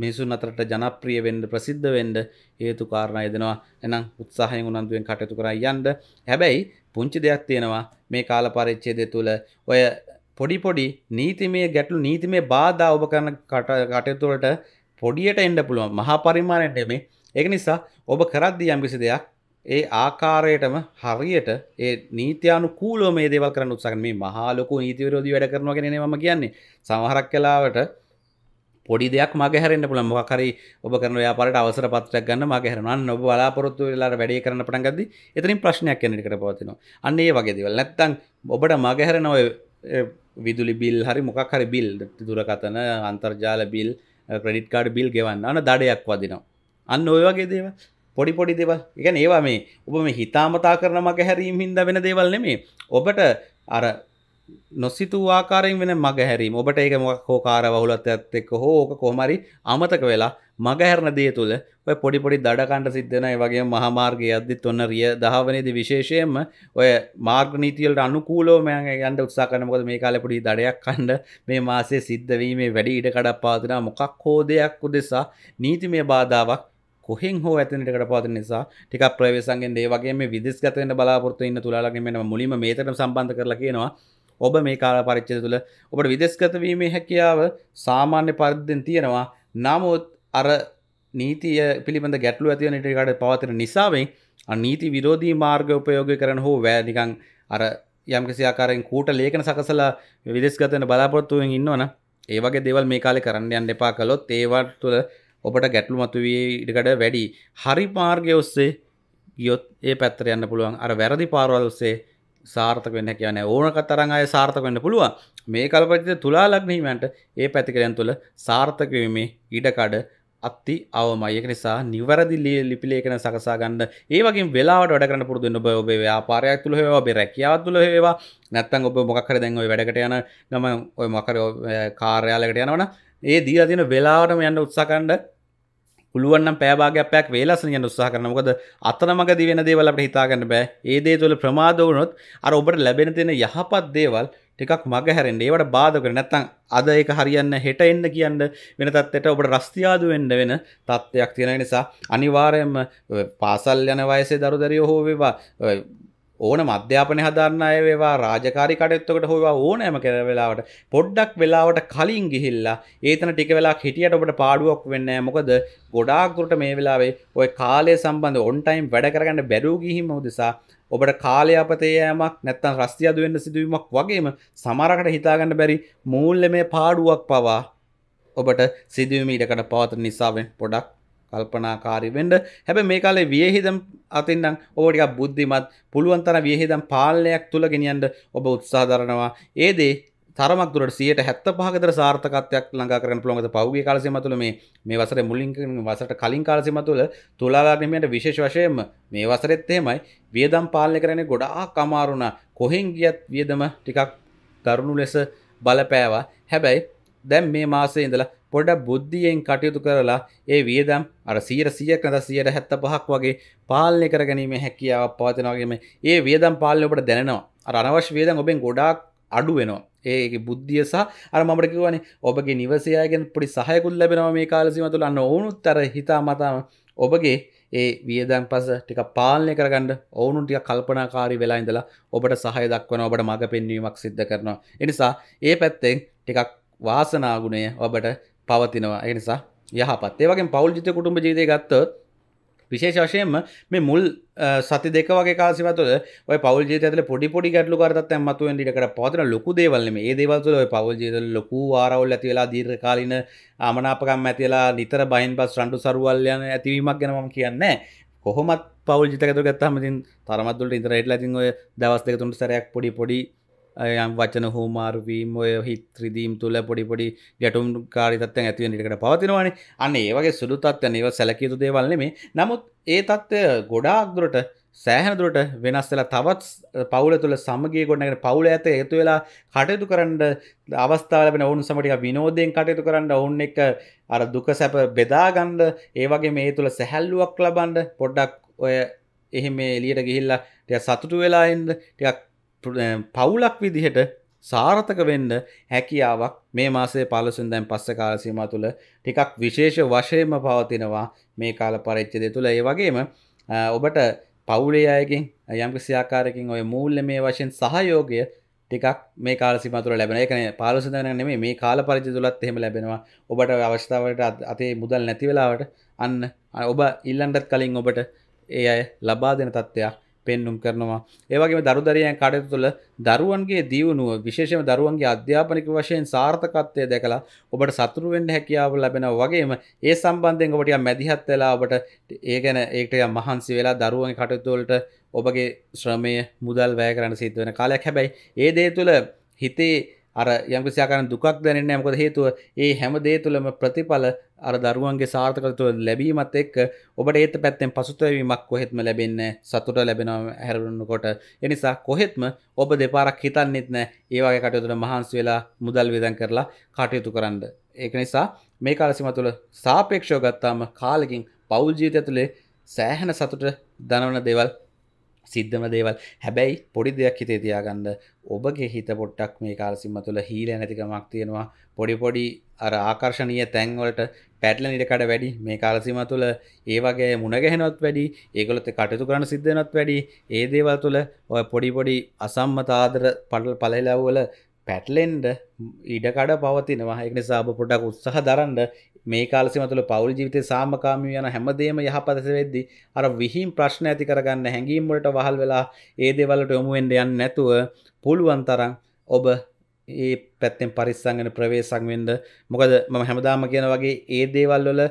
මිනිසුන් අතරට ජනප්‍රිය වෙන්න ප්‍රසිද්ධ වෙන්න හේතු කාරණා යදෙනවා එහෙනම් උත්සාහයෙන් උනන්දුවෙන් කටයුතු කරා යන්න හැබැයි පුංචි දෙයක් තියෙනවා මේ කාල පරිච්ඡේදය තුළ ඔය පොඩි පොඩි නීතිමය ගැටලු නීතිමය බාධා ඔබ කරන කටයුතු වලට පොඩියට එන්න පුළුවන් මහා පරිමාණයට මේ ඒක නිසා ඔබ කරද්දී යම්කිසි දෙයක් ඒ ආකාරයටම හරියට ඒ නීතියනුකූලව මේ දේවල් කරන්න උත්සාහන මේ මහා ලොකු නීති විරෝධී වැඩ කරනවා කියන නේ මම කියන්නේ සමහරක් කාලාවට පොඩි දෙයක් මගහැරෙන්න පුළුවන් මොකක් හරි ඔබ කරන ව්‍යාපාරයට අවසර පත්‍රයක් ගන්න මගහැරෙනවා අන්න ඔබ බලාපොරොත්තු වෙලාට වැඩේ කරන්න පටන් ගද්දි එතනින් ප්‍රශ්නයක් යන ඉඩකට පවතිනවා අන්න ඒ වගේ දේවල් නැත්තම් ඔබට මගහැරෙන ඔය විදුලි බිල් හරි මොකක් හරි බිල් දුරකථන අන්තර්ජාල බිල් ක්‍රෙඩිට් කාඩ් බිල් ගෙවන්න අන්න දඩයක් වදිනවා අන්න ওই වගේ දේවල් පොඩි පොඩි දෙවල් ගැන ඒවා මේ ඔබ මේ හිතාමතා කරන මග හැරීම් හින්ද වෙන දේවල් නෙමේ ඔබට අර නොසිතු ආකාරයෙන් වෙන මග හැරීම ඔබට ඒක මොකක් හෝ කාර වහුලත්වයක් එක්ක හෝ ඕක කොහමරි අමතක වෙලා මගහැරණ දේ තුළ ඔය පොඩි පොඩි දඩකණ්ඩ සිද්ධනයි වගේ මහමාර්ගය අද්දිත් ඔන්න රිය දහවනේද විශේෂයෙන්ම ඔය මාර්ග නීතිවලට අනුකූලව මම යන්න උත්සාහ කරනවා මොකද මේ කාලේ පොඩි දඩයක් කන්න මේ මාසයේ සිද්ධ වීමේ වැඩි ඉඩ කඩක් පවතින මොකක් හෝ දෙයක් උදෙසා නීතිමය බාධාවක් කොහෙන් හෝ ඇතනටකට පාති නිසා ටික ප්‍රවේසන්ගෙන් දේවගේ මේ විදිස්ගතවෙන්න බලාපොරතු ඉන්න තුලාලගෙන මුලිම මේතරට සම්බන්ධ කරලා කියනවා ඔබ මේ කාල පරිච්චය තුළ ඔබට විදෙස්ගතවීමේ හැකියාව සාමාන්‍ය පරිද්දෙන් තියෙනවා නමුත් අර නීතිය පිළිබඳ ගැටලු ඇතිවන ඉටකට පවතන නිසාවෙන් අනීති විරෝධී මාර්ග උපයෝග කරන හෝ වැෑනිකං අර යම්කිසි ආකාරයෙන් කූට ලේකන සකසලා විදෙස්ගතන බලාපොත්තුවෙන් ඉන්නවන ඒවගේ දෙවල් මේ කාලෙ කරන්න යන්න එපා කළොත් ඒවට තුළ ඔබට ගැටලු මතුවී ඉඩකඩ වැඩි හරි මාර්ගය ඔස්සේ ගියොත් ඒ පැත්තර යන්න පුළුවන් අර වැරදි පාරවල් ඔස්සේ සාර්ථක වෙන්න කියන ඕන කතරන් අය සාර්ථක වෙන්න පුළුවන් මේ කල්පතිත තුලා ලග්නීමන්ට ඒ පැතිකරයන් තුළ සාර්ථක වීමේ ඉඩකඩ අත්ති අවමයි ඒක නිසා නිවැරදි ලිපිලේඛන සකසා ගන්න. ඒ වගේම වෙලාවට වැඩ කරන්න පුරුදු වෙන්න ඔබ ඔබේ ව්‍යාපාරයක් තුල හේවා ඔබේ රැකියාව තුල හේවා නැත්නම් ඔබ මොකක් හරි දැන් ওই වැඩකට යන ගම ඔය මොකක් හරි කාර්යාලයකට යනවනම් ඒ දීලා තියෙන වෙලාවටම යන්න උත්සාහ කරන්න පුළුවන් නම් පෑභාගයක් පැයක් වේලසන යන්න උත්සාහ කරන්න. මොකද අතනමගදී වෙන දේවල් අපිට හිතා ගන්න බෑ. ඒ දේ තුළ ප්‍රමාද වුණොත් අර ඔබට ලැබෙන තියෙන යහපත් දේවල් ටිකක් මග හැරෙන්ට ඒවට බාධක නැත්තං අද ඒක හරියන්න හෙට එන්න කියන්න වෙන තත්වට ඔබට රස්තියාදු වෙන්න වෙන තත්ත්වයක් තියෙන නිසා අනිවාරයම පාසල් යන වයසේ දරු දැරිය හෝවේවා ඕන මධ්‍යාපන හදන්න අය වේවා රාජකාරි කටයුත්තකට හොවා ඕනෑම කර වෙලාවට පොඩ්ඩක් වෙලාවට කලින් ගිහිල්ලා ඒතන ටික වෙලා හිටියට ඔබට පාඩුවක් වෙන්නේ මොකද ගොඩාක්ගොට මේ වෙලාවේ ඔය කාලය සම්බන්ධ ඔන්ටයිම් වැඩ කරගන්න බැරූ ගිහිම උදෙසා ඔබට කාලය අපතේයෑමක් නැත්තන් රස්තිය දුවෙන්න්න සිදුවීමක් වගේම සමරකට හිතාගන්න බැරි මූල්ල මේ පාඩුවක් පවා ඔබට සිදුවීම ඉඩකට පවත නිසාවෙන් පොඩක් කල්පනාකාරි වෙන්ඩ හැබ මේ කාලේ වියහිදම් අතින්නම් ඕටික බුද්ධිමත් පුළුවන්තර වියහිදම් පාලනයක් තුළ ගෙනියන්ට ඔබ උත්සාධරනවා ඒදේ තරමක් දුරට සියයට හැත්ත පහකතර සාර්ථකත්වයක් ළඟා කරන පුළුවන්ද පෞගේ කාලසීම තුළ මේ මේ වසරේ මුලින් වසරට කලින් කාලසීම තුළ තුලාගාරණීමේට විශේෂ වශයෙන්ම මේ වසරෙත් එහෙමයි වියදම් පාලනය කරන්නේ ගොඩාක් අමාරුණා කොහෙන් ගියත් වියදම ටිකක් දරුණු ලෙස බලපෑවා හැබැයි දැන් මේ මාසේ ඉඳලා පොඩ බුද්ධියෙන් කටයුතු කරලා ඒ වියදම් අර සීර සියක ද සියයට හැත්ත පහක් වගේ පාලනය කරගැනීම හැකියාවක් පවතිනවගේම ඒ වියදම් පාලනය ඔබට දැනෙනවා අනවශ්‍ය වියදම් ඔබෙන් ගොඩාක් අඩු වෙනවා ඒ බුද්ධිය සහ අර මට කිවනේ ඔබගේ නිවසයාගෙන් පොඩි සහයකුල් ලැබෙනවා මේ කාලසිම තුළ අන්න ඕනුත් අර හිතා මතාම ඔබගේ ඒ වියදන් පස ටික පාලනය කරගන්න ඔවුනු ටික කල්පනාකාරී වෙලා ඉඳලා ඔබට සහය දක්වන ඔබට මඟ පෙන්වීමක් සිද්ධ කරනවා එනිසා ඒ පැත්තෙන් ටිකක් වාසනාගුණය ඔබට පවතිනවා එනිසා යහපත් ඒවගේ පවල් ජිත කුටුම්ඹ ජීතය ගත්තොත් විශේෂ වශයෙන්ම මේ මුල් සති දෙක වගේ කාසිවතුල ඔය පවල් ජීත ඇතුලේ පොඩි පොඩි ගැටලු කරතත් දැන් මතුවෙන ඊට කර පවතින ලොකු දේවල් නෙමෙයි. ඒ දේවල් තුළ ඔය පවල් ජීතවල ලොකු ආරවුල් ඇති වෙලා දීර්ඝ කාලින ආමනාපකම් ඇති වෙලා නිතර බයින්පස් රණ්ඩු සරුවල් යන ඇතිවීමක් ගැන මම කියන්නේ කොහොමත් පවල් ජීතක ඇතුළේ ගත්තාම ඉතින් තරමත් දුරට ඉඳලා හිටලා ඉතින් ඔය දවස් දෙක තුනට සැරයක් පොඩි පොඩි යම් වචන හෝමාරුවීම් ඔය හිත්‍රදීම් තුළ පොඩිපොඩි ගැටුම් කාරිතත්වය ඇතිව නිකට පවතිනවානේ අන්න ඒවගේ සුළුතත්ව නිව සැලකිතු දේවල්නෙමේ නමුත් ඒ තත්ත්වය ගොඩාක්දුරට සෑහනදුරට වෙනස්සලා තවත් පවුල තුළ සමගේ ගොඩනගෙන පවුල ඇත ඒතු වෙලා කටයුතු කරන්න අවස්ථාවලබෙන ඔවුන් සමටික විනෝදයෙන් කටයුතු කරන්න ඔවුන් එක අර දුක සැප බෙදාගන්ඩ ඒවගේ මේ තුළ සැහැල්ලුවක් ලබන්ඩ පොඩ්ඩක් ඔය එහෙම එලියට ගිහිල්ලා ටය සතුටු වෙලායින්ද ටයක් පවුලක් විදිහට සාරථක වෙන්න හැකියාවක් මේ මාසේ පලසුන් දැන් පස්ස කාලසීම තුළ ටිකක් විශේෂ වශයෙන්ම පවතිනවා මේ කාල පරච්චදය තුළ ඒ වගේම ඔබට පවුලේ අයකින් යම්කිසියාකාරකින් ඔය මූල්ල මේ වශයෙන් සහයෝගය ටිකක් මේ කාල සිමතුර ලැබෙන එකන පාලසදන නෙමේ මේ කාල පරිචි තුලත් එහෙම ලැබෙනවා ඔබට අවස්ථාවට අතේ මුදල් නැතිවෙලාවට අන්න ඔබ ඉල්ලන්ටත් කලින් ඔබට ඒ අය ලබා දෙන තත්ත්වයක් පෙන්නුම් කරනවා ඒවගේ දරුදරයන් කඩයුතු තුළ දරුවන්ගේ දියුණුව විශේෂම දරුවන්ගේ අධ්‍යාපනික වශයෙන් සාර්ථකත්වය දැකලා ඔබට සතුරු වෙන්න හැකියාව ලැබෙනවා වගේම ඒ සම්බන්ධයෙන් ඔබට මැදිහත් වෙලා ඔබට ඒ ගැන ඒකට මහන්සි වෙලා දරුවන්ගේ කටයුතු වලට ඔබගේ ශ්‍රමය මුදල් වැය කරන්න සිද්ධ වෙන කාලයක් හැබැයි ඒ දේ තුළ හිතේ අර යම්කිසි ආකාරයෙන් දුකක් දැනෙන්නේ නැහැ. මොකද හේතුව ඒ හැම දේ තුළම ප්‍රතිඵල අර දරුවන්ගේ සාර්ථකත්වය ලැබීමත් එක්ක ඔබට ඒත් පැත්තෙන් පසුතැවීමක් කොහෙත්ම ලැබෙන්නේ සතුට ලැබෙනවා හැරුණනකොට. ඒ නිසා කොහෙත්ම ඔබ දෙපාරක් හිතන්නෙත් නැහැ. ඒ වගේ කටයුතුවල මහන්සි වෙලා මුදල් වේදම් කරලා කටයුතු කරන්න. ඒක නිසා මේ කාල සීමාව තුළ සාපේක්ෂව ගත්තාම කාලෙකින් පෞල් ජීවිතය තුළේ සෑහෙන සතුට දනවන දේවල් සිද්ධම දේවල් හැබැයි පොඩි දෙයක් හිතේ තියාගන්න ඔබගේ හිත පොට්ටක් මේ කාලසිම්ම තුළ හීල නැතිකමක් තියෙනවා පොඩිපොඩි අර ආකර්ශණීය තැන්වලට පැටල නිටකඩ වැඩි මේ කාලසිම තුළ ඒවගේ මුණගැහෙනොත් වැඩි ඒගොලොත කටයුතු කරන සිද්ධනොත් වැඩි ඒ දේවල් තුළ ඔය පොඩිපොඩි අසම්මතාදර පටල් පලලව්වල පැටලෙන්ඩ ඉඩකඩ පවතිනවා එක් නිසා ඔබ පොඩක් උත්සහ දරන්න මේ කාලසිම තුළ පවුල් ජීවිතය සාමකාමී යන හැමදේම යහපත වෙද්දී අර විහිම් ප්‍රශ්න ඇති කරගන්න හැඟීම් වලට වහල් වෙලා ඒ දේවල්ට යොමු වෙන්න යන්නේ නැතුව පුළුවන් තරම් ඔබ ඒ පැත්තෙන් පරිස්සම් වෙන ප්‍රවේශම් වෙන්න මොකද මම හැමදාම කියන වගේ ඒ දේවල් වල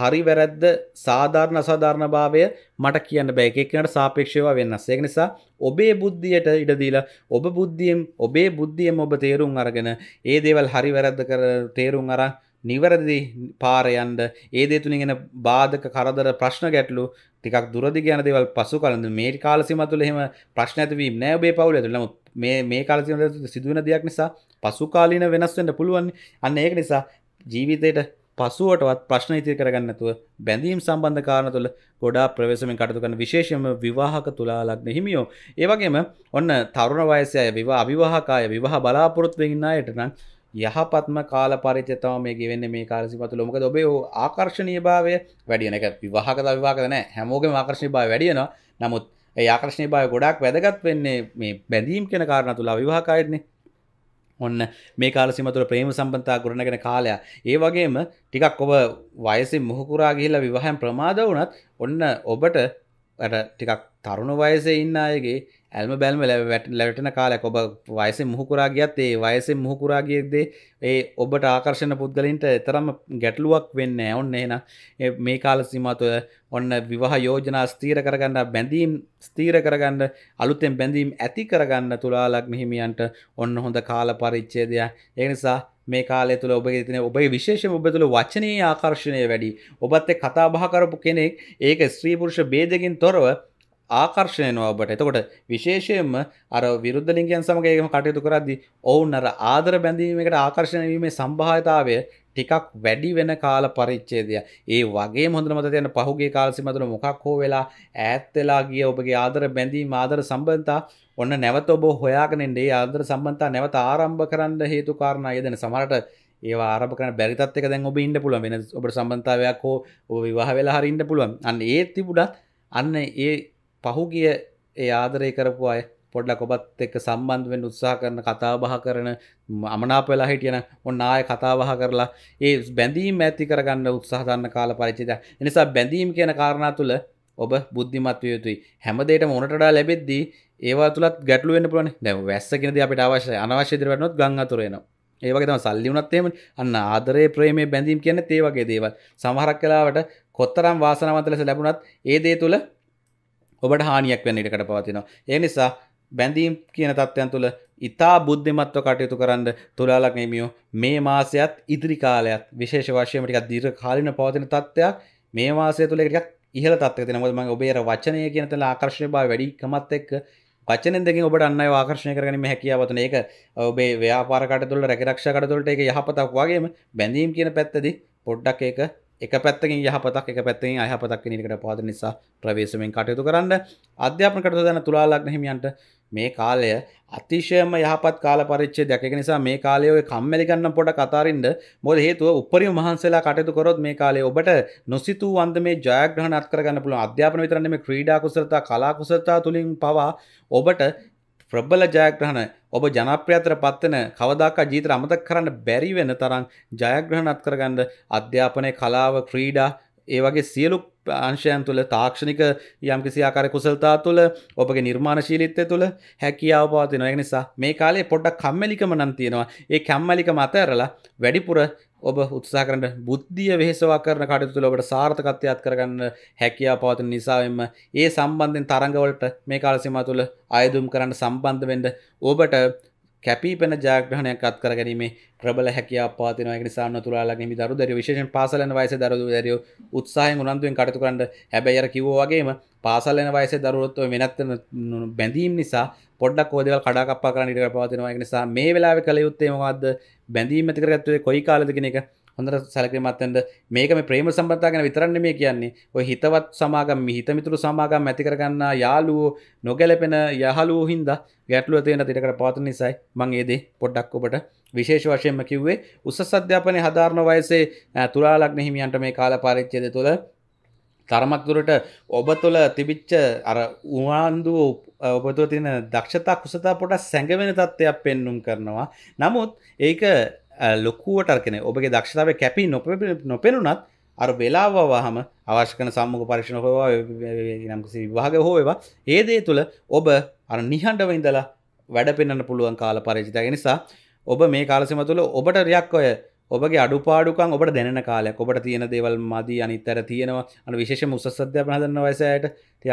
හරි වැරද්ද සාධාරණ අසාධාරණ භාවය මට කියන්න බෑ එක එක්කෙනාට සාපේක්ෂව වෙනස්. ඒක නිසා ඔබේ බුද්ධියට ඉඩ දීලා ඔබ බුද්ධියෙන් ඔබේ බුද්ධියෙන් ඔබ තේරුම් අරගෙන ඒ දේවල් හරි වැරද්ද කර තේරුම් අරන් නිවැරදි පාරයන්ද ඒ දේතුනිගෙන බාධක කරදර ප්‍රශ්න ගැටලු ටිකක් දුරදි ගැන දෙවල් පසු කරද මේ කාලසිම තුළ එහෙම ප්‍රශ්න ඇතිවීම නෑ ඔබේ පවුල තුළම මේ මේ කාලසිම සිදුවන දෙයක් නිසා පසු කාලීන වෙනස්වෙන්ට පුළුවන් අන්න ඒක නිසා ජීවිතයට පසුවටවත් ප්‍රශ්න ඉතිරි කරගන්නතුව බැඳීම් සම්බන්ධ කාරණ තුළ ගොඩා ප්‍රවේශමෙන් කටතු කරන විශේෂම විවාහක තුලා ලග්න හිමියෝ. ඒවගේම ඔන්න තරුණ වයසය විවා අවිවාහකාය විවාහ බලාපොරොත්වෙ ඉන්න අයට නම් යහපත්ම කාල පරිචතව මේ ගෙවෙන්න මේ කාලසිපතුල මොකද ඔබේ ආකර්ශණය භාවය වැඩියන එක විවාහකත විවාකදන හැමෝගම ආකර්ශණය භාව වැඩියනවා නමුත් ඒ ආකර්ශණය භාව ගොඩක් වැදගත් වෙන්නේ මේ බැඳීම් කෙන කාරණ තුලා විවාහකායන්නේ ඔන්න මේ කාලසිමතුර ප්‍රේම සම්බන්තා ගොඩනගෙන කාලයා ඒ වගේම ටිකක් ඔබ වයසි මුහකුරා ගිහිල්ලා විවාහයන් ප්‍රමාද වනත් ඔන්න ඔබට ටිකක් තරුණ වයසේ ඉන්න අයගේ ඇල්ම බැල්ම ලැවටන කාලයක් ඔබ වයසෙන් මුහකුරා ගියත් ඒ වයසෙන් මුහකුරාගියක්දේ ඒ ඔබට ආකර්ශණ පුද්ගලින්ට එතරම් ගැටලුවක් වෙන්න ඔන්න එන මේ කාල සිමතුව ඔන්න විවාහ යෝජනා ස්තීර කරගන්න බැඳීම් ස්තීර කරගන්න අලුතෙන් බැඳීම් ඇති කරගන්න තුලාලක් මෙහිමියන්ට ඔන්න හොඳ කාල පරිච්චේදයක් එනිසා මේ කාලය තුළ ඔබගේ තින ඔබේ විශේෂම ඔබ තුළ වචනය ආකර්ශණය වැඩි ඔබත් කතාබහ කරපු කෙනෙක් ඒක ස්ත්‍රීපුරුෂ බේදකින් තොරව ආකර්ශණයනවා ඔබට එතකොට විශේෂයෙන්ම අර විරුද්ධ ලිංගයන් සමග ඒකම කටයුතු කරද්දී ඔවුන් අර ආදර බැඳීමකට ආකර්ෂණය වීමේ සම්භාවිතාවය ටිකක් වැඩි වෙන කාල පරිච්ඡේදය. ඒ වගේ හොඳට මතක තියාගන්න පහුගිය කාලසීම තුළ මොකක් හෝ වෙලා ඈත් වෙලා ගිය ඔබගේ ආදර බැඳීම් ආදර සම්බන්ධතා ඔන්න නැවත ඔබ හොයාගෙන ඉන්නේ ආදර සම්බන්ධතා නැවත ආරම්භ කරන්න හේතු කාරණා යෙදෙන සමහරට ඒවා ආරම්භ කරන බැරි තත්යක දැන් ඔබ ඉන්න පුළුවන් වෙන ඔබට සම්බන්ධතාවයක් හෝ ඔබ විවාහ වෙලා හරි ඉන්න පුළුවන්. අන්න ඒත් තිබුණත් අන්න ඒ පහුගිය ඒ ආදරය කරපු අය පොඩ්ල කොබත් එක්ක සම්බන්ධුවෙන් උත්සාහ කරන කතාබහ කරන අමනාපලා හිටියන ඔන්න ආය කතාබහ කරලා ඒ බැඳීම් ඇති කරගන්න උත්සාහගන්න කාල පරිචිත එනිසා බැඳීම් කියන කාරණා තුළ ඔබ බුද්ධිමත්ව යුතුයි හැමදේට මොනටඩා ලැබෙද්දී ඒවා තුළත් ගැටලුවෙන් පුලන දැ වැස්සගෙනද අපට අවශ්‍ය අනවශ්‍යදිරවනොත් ගං අතුරේනවා ඒවගේ තම සල්ලි වනත්තේම අන්න ආදරය ප්‍රේමේ බැඳීම් කියන තේවගේ දේවල් සමහරක් කලාවට කොත්තරම් වාසනවන්ත ලෙස ලැබුණත් ඒ දේ තුළ ඔබට හානියක් වෙන්න ඉඩකට පවතිනවා. ඒ නිසා බැඳීම් කියන තත්ත්වයන් තුළ ඉතා බුද්ධිමත්ව කටයුතු කරන්න තුලාලක්නමියෝ මේ මාසයත් ඉදිරි කාලයත් විශේෂ වශයම ටිකක් දීර්ඝ කාලින පවතින තත්ත්වයක් මේ මාසය තුළ ටිකක් ඉහළ තත්ත්වයක තියෙනවා. මොකද මම ඔබේ අර වචනය කියන තැන ආකර්ෂණය බව වැඩිකමත් එක්ක වචනෙන් දෙකින් ඔබට අන්න ආකර්ශණය කරගනීම හැකියාව තුන ඒක ඔබේ ව්‍යාපාර කටතුළට රැකරක්ෂා කටතුළට ඒක යහපතක් වගේම බැඳීම් කියන පැත්තදී පොඩ්ඩක් ඒක එක පැත්තකින් යහපතක් එක පැත්තෙන් අයහපතක් නිකට පාද නිසා ප්‍රවේශමෙන් කටයුතු කරන්න අධ්‍යාපන කටයුතු දැන තුලාලග්න හිමියන්ට මේ කාලය අතිශයම යහපත් කාල පරිච්ඡේ දැකගෙන නිසා මේ කාලය ඔය කම්මැලි ගන්න පොඩ කතරින්ද මොකද හේතුව උපරිම මහන්සියලා කටයුතු කරොත් මේ කාලේ ඔබට නොසිතූ වන්දමේ ජයග්‍රහණ අත් කරගන්න පුළුවන් අධ්‍යාපන විතරක් නෙමෙයි ක්‍රීඩා කුසලතා කලා කුසලතා තුලින් පවා ඔබට ප්‍රබල ජයග්‍රහණ ඔබ ජනප්‍රියතර පත්වන කවදාකා ජීතර අමතක් කරන්න බැරි වෙන තරම් ජයග්‍රහණත් කරගන්න අධ්‍යාපනය කලාව ක්‍රීඩා ඒවගේ සියලු පාංශයන් තුළ තාක්ෂණික යම් කිසි ආකාර කුසල්තා තුළ ඔබගේ නිර්මාණශීලිත්තය තුළ හැකියාව පවතිනවා ඒ නිසා මේ කාලේ පොඩ්ඩක් කම්මැලිකම නම් තියෙනවා ඒ කම්මැලිකම අතහැරලා වැඩිපුර ඔබ උත්සාහ කරන බුද්ධිය වෙහෙසවා කරන කටයුතු තුළ ඔබට සාර්ථකත්වයක් කරගන්න හැකියාව පවතින නිසාවෙන්ම ඒ සම්බන්ධයෙන් තරඟවලට මේ කාල සීමාව තුළ ආයදුම් කරන්න සම්බන්ධ වෙන්න ඔබට කැපීපෙන ජාග්‍රහණයක් අත්කර ගැනීම ප්‍රබල හැකියා පාතිනවා ඒක නිසා නතුලාලගේ මේ දරු දැරිය විශේෂයෙන් පාසල් යන වයසේ දරු දැරිය උත්සාහයෙන් උනන්දුවෙන් කටයුතු කරන්න හැබැයි අර කිව්වා වගේම පාසල් යන වයසේ දරුවොත් ඔය වෙනත් බැඳීම් නිසා පොඩ්ඩක් ඔය දේවල් කඩා කප්පා කරන්න ඉඩ පාතිනවා ඒක නිසා මේ වෙලාවේ කල යුත්තේ මොකද්ද බැඳීම් ඇති කරගත්තේ කොයි කාලෙද කියන එක හොඳර සැලකිමත්තන්ට මේක මේ ප්‍රේම සම්බන්ධාගෙන විතරන්න මේ කියන්නේ ඔය හිතවත් සමාගම් හිතමිතුරු සමාගම් ඇතිකරගන්න යාලුවෝ නොගැලපෙන යහලුවෝ හින්දා ගැටලුව තියෙන තිරකට පාතු නිසයි මං ඒදේ පොඩ්ඩක් ඔබට විශේෂ වශයෙන්ම කිව්වේ උසස් අධ්‍යාපනය හදාරණ වයසේ තුරාලග්න හිමියන්ට මේ කාල පාරිච්චයද තුළ තරමක් දුරට ඔබ තුළ තිබිච්ච අර උවාන්දුව ඔබතුව තින දක්ෂතා කුසතා පොට සැඟවෙන තත්ත්වයක් පෙන්නුම් කරනවා නමුත් ඒක ලොකුවටර්කෙන ඔබගේ දක්ෂතාව කැපි නොප නොපෙනුනත් අර වෙලාවවාහම අවශ්‍යකන සම්මුඛ පරීක්ෂණ හොවා නම්කිසි විවාග හෝවා ඒදේ තුළ ඔබ අර නිහඬවඉඳලා වැඩ පෙන්න්න පුළුවන් කාල පරිචිතය නිසා ඔබ මේ කාලසම තුළ ඔබට රියක් ඔය ඔබගේ අඩුපාඩුකන් ඔබට දැන කාලයක් ඔබට තියෙන දේවල් මදී අනිත්තර තියෙනවා අන විශේෂ මුසසධ්‍ය පහදන්න වසයට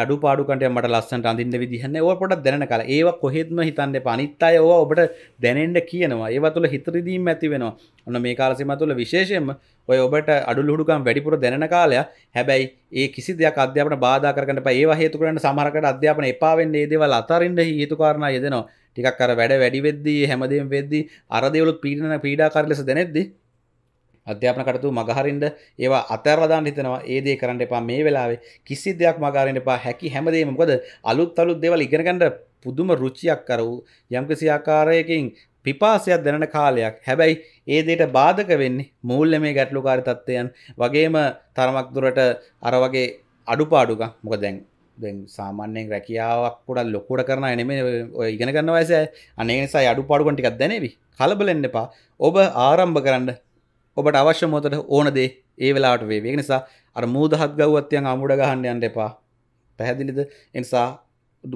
අඩු පාඩුකට මට ලස්සන්ට අඳින්න විදිහන්න ඕපට දැන කල ඒ කොහෙත්ම හිතන්න පනිත් අය ඕ ඔබට දැනෙන්ට කියනවා ඒව තුළ හිතරිදීම් ඇති වෙනවා ඔන්න මේ කාලසිම තුළ විශේෂයෙන්ම ඔය ඔබට අඩුලුඩුකම් වැඩිපුර දැන කාලය හැබැයි ඒ කිසි දෙයක් අධ්‍යාපන බාධකරට ඒ හේතුකරට සමරකට අධ්‍යාපන එපාවෙන් ඒදවල් අතරන්න හේතුකාරණ යදෙනවා ටිකක් අර වැඩ වැඩි වෙද්දී හැමදීම වෙද්දී අරදවලුත් පීඩන පීඩා කරලෙස දැනෙද්දී අධ්‍යාපන කටතු මගහරින්ට ඒවා අතරදාන් හිතනවා ඒදේ කරන්න එපා මේ වෙලාවේ කිසි දෙයක් මගාරෙන් එපා හැකි හැමදේම මොකද අලුත් අලුත් දේවල් ඉගෙනගන්න පුදුම රුචියක් කරවූ යම්කිසි ආකාරයකින් පිපාසයක් දැනන කාලයක් හැබැයි ඒ දේට බාධක වෙන්නේ මූල්‍ය මේ ගැටලුකාරි තත්ත්වයන් වගේම තරමක් දුරට අර වගේ අඩුපාඩුක මොක දැන් දැන් සාමාන්‍යයෙන් රැකියාවක් ගොඩක් ලොකුට කරන අය නෙමෙයි ඔය ඉගෙන ගන්න වයස අනේ නිසා අඩුපාඩු ටිකක් දැනෙවි කලබලෙන්න එපා ඔබ ආරම්භ කරන්න ඔබට අවශ්‍ය මොතට ඕනදේ ඒ වෙලාට වේ ඒ නිසා අර මූදහත් ගව්වත්යන් අමුඩ ගහන්න යන්න එපා පැහැදිලිද එනිසා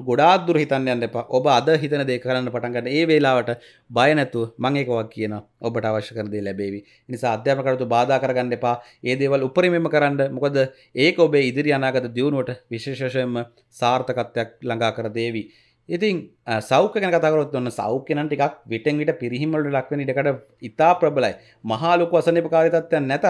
ගොඩාක් දුර හිතන්න යන්න එපා ඔබ අද හිතන දේ කරන්න පටන් ගන්න ඒ වේලාවට බය නැතුව මම ඒකවක් කියනවා ඔබට අවශ්‍ය කරන දේ ලැබෙවි ඒ නිසා අධ්‍යාපන කටයුතු බාධා කරගන්න එපා ඒ දේවල් උපරිමයෙන්ම කරන්න මොකද ඒක ඔබේ ඉදිරි අනාගත දියුණුවට විශේෂයෙන්ම සාර්ථකත්වයක් ළඟා කර දේවි ඉතින් සෞඛ ගැන කතරොත් ඔන්න සෞඛ්‍යනන් ටිකක් විටෙන් විට පිරිහිමලට ලක්වෙන ඉඩකට ඉතා ප්‍රබලයි මහාලොක අසනපකාරිතත්වයන් නැතත්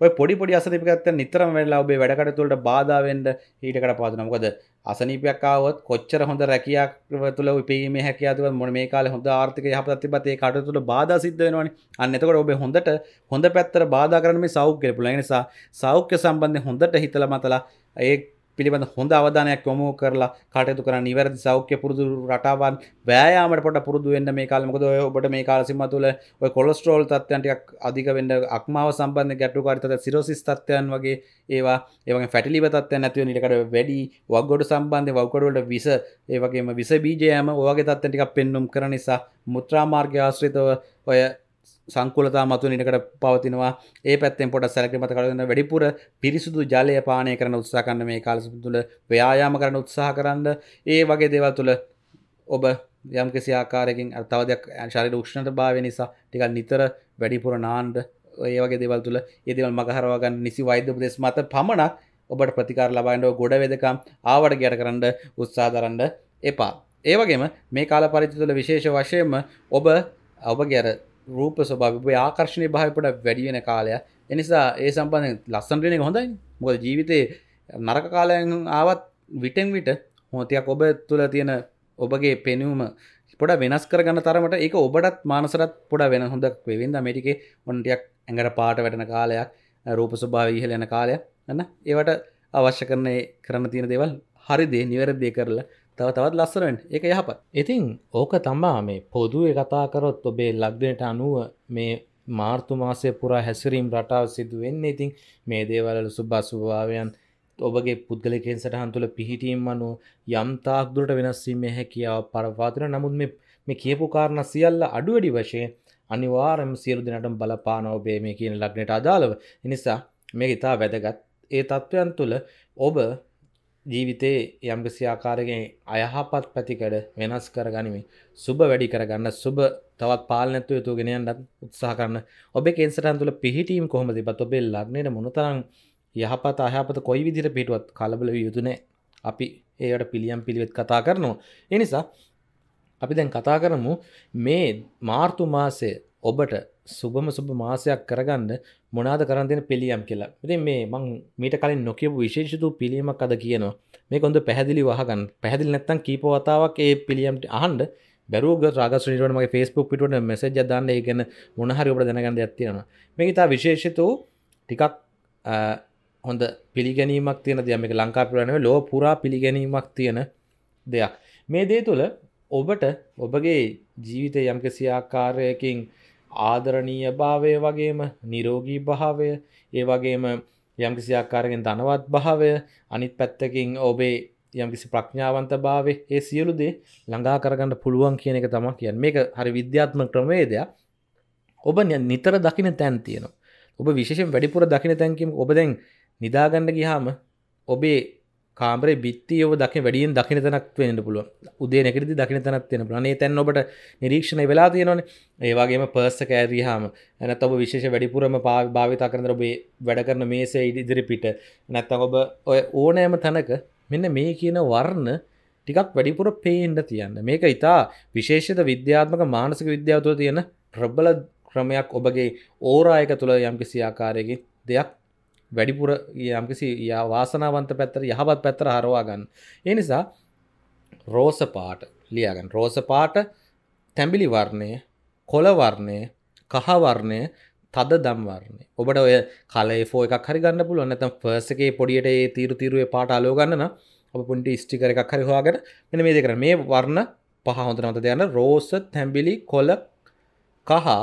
ඔය පොඩි පොඩි අසනපකත්වයන් නිතරම වෙලා ඔබේ වැඩකට තුළට බාධා වෙන්න ඊටකට පාදන මොකද අසනීපයක් ආවොත් කොච්චර හොඳ රැකියාව තුළ උපයීමේ හැකියාව තුළ මොන මේ කාලේ හොඳ ආර්ථික යහපතක් තිබ්බත් ඒ කටයුතු තුළ බාධා සිද්ධ වෙනවනේ අන්න එතකොට ඔබ හොඳට හොඳ පැත්තට බාධා කරන මේ සෞඛ්‍යය පුළුවන් ඒ නිසා සෞඛ්‍ය සම්බන්ධයෙන් හොඳට හිතලා මතලා ඒ පිළිබඳ හොඳ අවධානයක් යොමු කරලා කටයුතු කරන්න නිවැරදි සෞඛ්‍ය පුරුදු රටාවන් වෑයාමට පොඩ පුරුදු වෙන්න මේ කාලේ මොකද ඔය ඔබට මේ කාල සීමා තුළ ඔය කොලෙස්ටරෝල් තත්ත්වයන් ටිකක් අධික වෙන්න අක්මාව සම්බන්ධ ගැටලුකාරී තත්ත්ව සිරොසිස් තත්ත්වයන් වගේ ඒවා ඒ වගේ ෆැටි ලිවර් තත්ත්වයන් නැති වෙන ඉඩකඩ වැඩි වග්ගොඩ සම්බන්ධයෙන් වග්ගොඩ වලට විස ඒ වගේම විස බීජ යෑම ඔය වගේ තත්ත්වයන් ටිකක් පෙන්눔 කරන නිසා මුත්‍රා මාර්ගය ආශ්‍රිතව ඔය සංකුලතා මතු නිකට පවතිනවා ඒ පැත්තෙන් පොට සැලකිමත කරන්න වැඩිපුර පිරිසුදු ජලය පානය කරන උත්සා කන්න මේ කාලසු තුළ ව්‍යයාම කරන උත්සාහ කරන්න ඒ වගේ දේවල් තුළ ඔබ යම්කිසි ආකාරයකින් අතවදයක් ශරි ක්ෂණට භාව නිසා ටික නිතර වැඩිපුර නාන්ඩ ඒ වගේ දෙවල් තුළ ඒදවල් මගහරවාගන්න නිසි වෛද්‍ය ප්‍රදෙස් මත පමණක් ඔබට ප්‍රතිකාර ලබයින්ඩෝ ගොඩ වෙදකම් ආවට ගැට කරන්න උත්සාදරන්න එපා. ඒවගේම මේ කාල පරිචිතුල විශේෂ වශයෙන්ම ඔබ ඔබ ගැර රූප ස්වභාව ආකර්ශණය භාවිපට වැඩියෙන කාලය එනිසා ඒ සම්බන්ධ ලස්සන්ටන හොඳයි මොද ජීවිතයේ නරක කාලයෙන් ආවත් විටෙන් විට හොතියක් ඔබ තුළ තියෙන ඔබගේ පෙනුම පොඩ වෙනස් කරගන්න තරමට එක ඔබටත් මානසරත් පොඩ වෙන හොඳක් වෙවින්ද මේටිකේ ඔොන්ටයක් ඇඟට පාට වැටන කාලයක් රූප ස්වභාව ඉහලෙන කාලය න්න ඒවට අවශ්‍ය කරන්නේ කරන්න තියෙන දෙවල් හරිදේ නිවැරදය කරලා තව තවත් ලස්සරෙන් එක යහපත් ඉතින් ඕක තමා මේ පොදුවේ කතා කරොත් ඔබේ ලක්දනට අනුව මේ මාර්තුමාසය පුරා හැසිරීම් රටාව සිදුවෙන්න ඉතින් මේ දේවලල සුභාසුභාවයන් ඔබගේ පුද්ගලකෙන් සටහන් තුළ පිහිටීම් අනු යම්තාක්දුරට වෙනස්සීම හැකියාව පරවාතන නමුත් මේ කියපු කාරණ සියල්ල අඩුවඩි වශයෙන් අනිවාරම සියලු දෙනටම් බලපාන ඔබේ මේ කියන ලක්නට අදාළව නිසා මේ ඉතා වැදගත් ඒ තත්ත්වයන් තුළ ඔබ ජීවිතේ යම්කිසි ආකාරයෙන් අයහපත් පැතිකඩ වෙනස් කර ගනිමින් සුබ වැඩි කරගන්න සුබ තවත් පාලනැත්තු යුතු ගෙනයන්නත් උත්සාහ කරන්න ඔබේ කෙන්සටන් තුළ පිහිටීම් කොහොම තිබත් ඔබේ ලග්නයට මොනතරම් යහපත අයහපත කොයි විදිර පිටුවත් කලබල යුතුනේ අපි ඒයට පිළියම් පිළිවෙත් කතා කරනවා එනිසා අපි දැන් කතා කරමු මේ මාර්තු මාසය ඔබට සුබම සුබ මාසයක් කරගන්න මොනාද කරන්තින පිළියම් කියලා ඉති මේ මං මීට කලින් නොකියපු විශේෂතු පිළියීමක් අද කියනවා මේ කොඳ පැහැදිලි වහගන්න පැහදිලි නැත්තන් කීපවතාවක් ඒ පිළියම්ට අහන්ඩ බැරුග රාගස්ටමගේ ෆස්බුක් පිටුවට මෙසජ දන්න ඒගැන මොනහරි ඔබට දැනගන්න ඇත්තියෙනවා මේ ඉතා විශේෂතු ටිකක් හොඳ පිළිගැනීමක් තියෙන දෙයම එක ලංකා පුරණව ලෝ පුරා පිළිගැනීමක් තියෙන දෙයක් මේ දේ තුළ ඔබට ඔබගේ ජීවිතය යම්කිසි ආකාරයකින් ආදරණීය භාවය වගේම නිරෝගී භාවය ඒ වගේම යම්කිසි ආකාරයෙන් ධනවත් භාවය අනිත් පැත්තකින් ඔබේ යම්කිසි ප්‍රඥාවන්ත භාවේ ඒ සියලු දේ ළඟා කරගන්න පුළුවන් කියන එක තම කියන් මේක හරි විද්‍යාත්ම ක්‍රමවේදයක් ඔබ නිතර දකින තැන් තියෙන ඔබ විශෂෙන් වැඩිපුර දකින තැන්කීම ඔබ දැන් නිදාගන්න ගිහාම ඔබේ කාමරේ බිත්තියෝ දකි වැඩියෙන් දකින තැනක් වෙන්න පුළුව උදේ නැකරදි දකින තැනත් වෙන පුලනේ තැන් ඔබට නිරීක්ෂණ වෙලා තියෙනවන ඒවාගේම පර්ස කෑරහාම ඇනත් ඔබ විශේෂ වැඩිපුරම භාවිතා කරන ඔබේ වැඩ කරන මේසේ ඉදිරි පිට නැත්ත ඔබ ඔය ඕනෑම තැනක මෙන්න මේ කියන වර්ණ ටිකක් වැඩිපුර පේන්ඩ තියන්න මේක ඉතා විශේෂත විද්‍යාත්මක මානසික විද්‍යාවතුව තියෙන ප්‍රබල ක්‍රමයක් ඔබගේ ඕරායක තුළ යම්කිසි ආකාරයකින් දෙයක් වැඩිපුර යම්කිසි වාසනාවන්ත පැත්තර යහපත් පැත්තර හරවාගන්න. ඒ නිසා රෝස පාට ලියගන්න රෝස පාට තැඹිලි වර්ණය කොළවර්ණය කහවර්ණය තද දම්වර්ණය ඔබට ඔය කලේ ෆෝ එකක් හරි ගන්න පුළුව නැතම් ෆර්සකේ පොඩියට ඒ තීරු තීරුවේ පාට අලෝගන්න ඔබ පුන්ටි ස්ටිකර එකක් හරි හවාගෙන මෙන මේ දෙකර මේ වර්ණ පහ හොඳ නොත දෙයන්න රෝස තැම්බිලි කොල කහා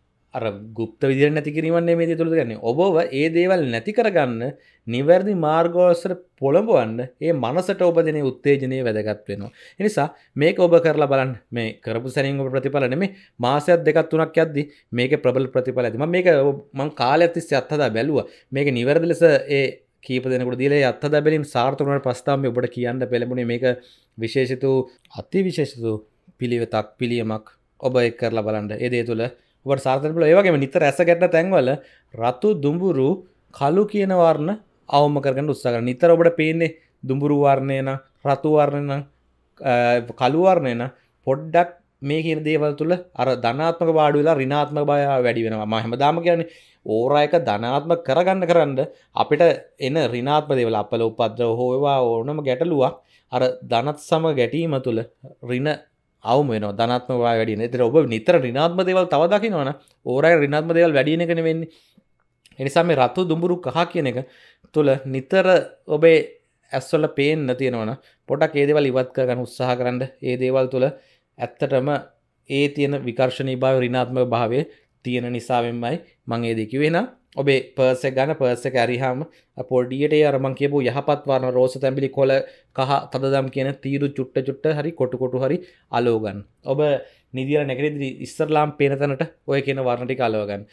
අර ගුප්ත විදි නැති කිරීමන්නේ මේ තුළ ගන්න ඔබව ඒ දේවල් නැති කරගන්න නිවැරදි මාර්ගෝස්සර පොළඹුවන්න ඒ මනසට ඔබදන උත්තේජනය වැදගත් වෙනවා. එනිසා මේක ඔබ කරලා බලන් මේ කරපු සැනින් ඔබ ප්‍රතිඵලන මේ මාසයක් දෙකක් තුනක් යද්දි මේක ප්‍රබල ප්‍රතිඵල ඇතිම මේක මං කාල ඇතිස්සේ අත්හදා බැලුව මේක නිවැරදි ලෙස ඒ කීප දෙනකට දීලේ අත්හ දැබැලින් සාර්ථකනට පස්ථාම ඔබට කියන්න පෙළඹුණේ මේක විශේෂිතු අති විශේෂතු පිළිවෙතක් පිළියමක් ඔබ එක් කරලා බලන්ට එදේ තුළ ඔබට සාර්ථකල ඒවගේම නිතර ඇස ගැට තැන්වල රතු දුඹුරු කලු කියන වර්ණ අවම කරගන්න උත්සාහ කරන නිතර ඔබට පේන්නේ දුඹුරු වර්ණය නම් රතු වර්ණය නම් කලු වර්ණය නම් පොඩ්ඩක් මේ කියන දේවල් තුළ අර ධනාත්මක පාඩු වෙලා ඍණාත්මක බය වැඩි වෙනවා මම හැමදාම කියන්නේ ඕරා එක ධනාත්මක කරගන්න කරන්න අපිට එන ඍණාත්මක දේවල් අපල උපද්‍රව හෝ ඒවා ඕනම ගැටලුවක් අර ධනත් සමග ගැටීම තුළ ඍණ අවම වෙන ධනත්ම වැඩි නතර ඔබ නිතර රිනාත්ම දේවල් තවදකිනවන ඕරයි රිනාත්ම දේවල් වැඩියන කෙන වෙන්නේ එනිසා මේ රත්තු දුඹුරු කහ කියන එක තුළ නිතර ඔබේ ඇස්වල පේෙන් තියෙනවන පොටක් ඒදවල් ඉවත් කරගන්න උත්සාහ කරන්න ඒ දේවල් තුළ ඇත්තටම ඒ තියෙන විකර්ශණී භාව රිනාත්ම භාවය තියෙන නිසාවෙන්මයි මං ඒදකි වෙන ඔබේ පර්ස ගන පර්ස ඇරිහාම පොඩියට අරමන් කියපු යහපත්වාන රෝස තැබිලි කොල කහ තදම් කියන තීරු චුට්ට චුට්ට හරි කොටකොටු හරි අලෝගන් ඔබ නිදිර නැකරෙදි ඉස්සරලාම් පේනතනට ඔය කියන වර්ණටි කලෝගන්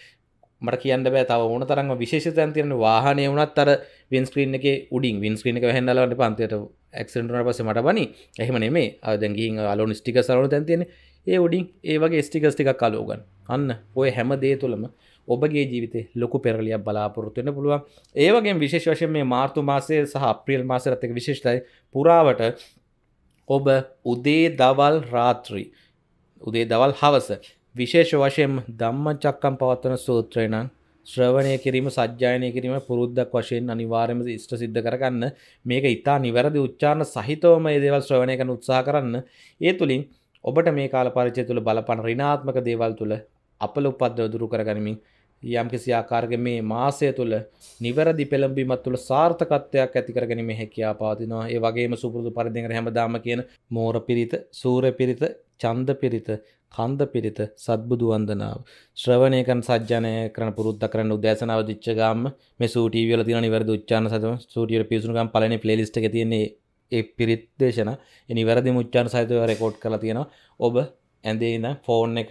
මට කියන්න බෑ තව ඕන තරන්ම විශේෂතයන් තියෙන වාහනය වුණත් අර වින්ස්ක්‍රීන් එක උඩින් වින්ස්ක්‍රීන එක හැඳලට පන්තියට ඇක්සෙන්ටන පස මට බනි එහම නෙමේ අදැගී අලුන් ස්ටික සරන තැන්තියෙන ඒ උඩින් ඒ වගේ ස්ටිකස්ටිකක් කලෝගන් අන්න ඔය හැම දේ තුළම ඔබගේ ජීවිතේ ලොකු පෙරලියක් බලාපොරොත්තුවෙන පුළුවන් ඒවගේ විශේෂ වශයෙන් මේ මාර්තු මාසය සහ අප්‍රියල් මාසරත්තක විශේෂතයි පුරාවට ඔබ උදේ දවල් රාත්‍රී උදේ දවල් හවස විශේෂ වශයෙන් ධම්ම චක්කම් පවත්වන සූත්‍රයනං ශ්‍රවණය කිරීම සජ්‍යායනය කිරීම පුරුද්දක් වශයෙන් අනිවාර්යම ඉෂ්ට සිද්ධ කරගන්න මේක ඉතා නිවැරදි උච්චාරණ සහිතවම ඒ දේවල් ශ්‍රවණය කරන උත්සාහ කරන්න ඒ තුළින් ඔබට මේ කාල පරිචය තුළ බලපන ඍණාත්මක දේවල් තුළ අපල උපද්දව දුරු කරගනිමින් යම්කිසි ආකාරගේ මේ මාසය තුළ නිවැරදි පෙළඹීමත් තුළ සාර්ථකත්වයක් ඇතිකර ගැනීම හැකියා පාතිනවා ඒ වගේම සුපුරුදු පරිදිර හැමදාම කියන මෝර පිරිත සූර පිරිත චන්ද පිරිත කන්ද පිරිත සත්බුදු වන්දනාව ශ්‍රවණයකන් සජ්ජනය කරන පුරුද්ධ කරන්න උදෑසනාව දිච්චගම් මේ සූටීවල තින නිවැරදි උච්චාන සතම සූටියට පිසුනුගම් පලන ප්ලේලිස්ට තියෙන්නේ ඒ පිරිත් දේශන නිවැරදි මුච්චාන සහිතව රෙකෝඩ් කලා තියෙනවා ඔබ ඇඳේන ෆෝන් එක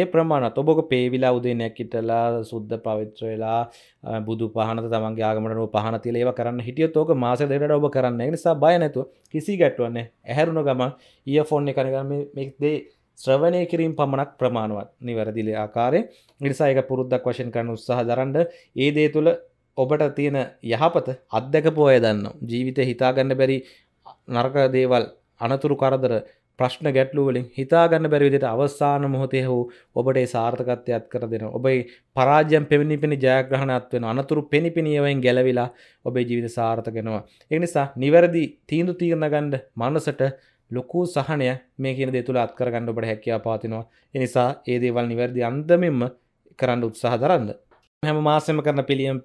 ඒ ප්‍රමාණ ඔබොක පේවිලා උදේනයක් ඉටලා සුද්ද පවිත්‍ර වෙලා බුදු පහන තමන්ගේ ආගමට පහන තිල ඒව කරන්න හිටිය තෝක මාස දෙට ඔබ කරන්න නිසා බය නැතු කිසි ගැටුවන්නේ ඇහැරුණ ගමන් ඒ ෆොන් කරගම මෙක්දේ ශ්‍රවණය කිරීම පමණක් ප්‍රමාණවත් නිවැරදිල ආකාරය නිසායක පුරුද්දක් වශයෙන් කරන උත්සාහ දරන්ඩ ඒ දේ තුළ ඔබට තියෙන යහපත අත්දැක පෝය දන්න ජීවිත හිතාගන්න බැරි නර්ක දේවල් අනතුරු කරදර ප්‍රශ්න ගැටලුවලින් හිතාගන්න බැරි විදිහට අවසාන මොහොතේ හෝ ඔබට ඒ සාර්ථකත්වයක් කර දෙනවා. ඔබේ පරාජයන් පෙනිපෙනි ජයග්‍රහණයක් වෙනවා. අනතුරු පෙනිපෙනියෙන් ගැලවිලා ඔබේ ජීවිත සාර්ථක වෙනවා. ඒ නිසා නිවැරදි තීන්දුව తీරන ගන්න මනසට ලොකු සහනය මේ කියන දේ තුල අත්කරගන්න ඔබට හැකියාව පවතිනවා. ඒ නිසා ඒ දේවල් නිවැරදි අන්දමින්ම කරන්න උත්සාහ දරන්න. හැම මාසෙම කරන පිළියම්ම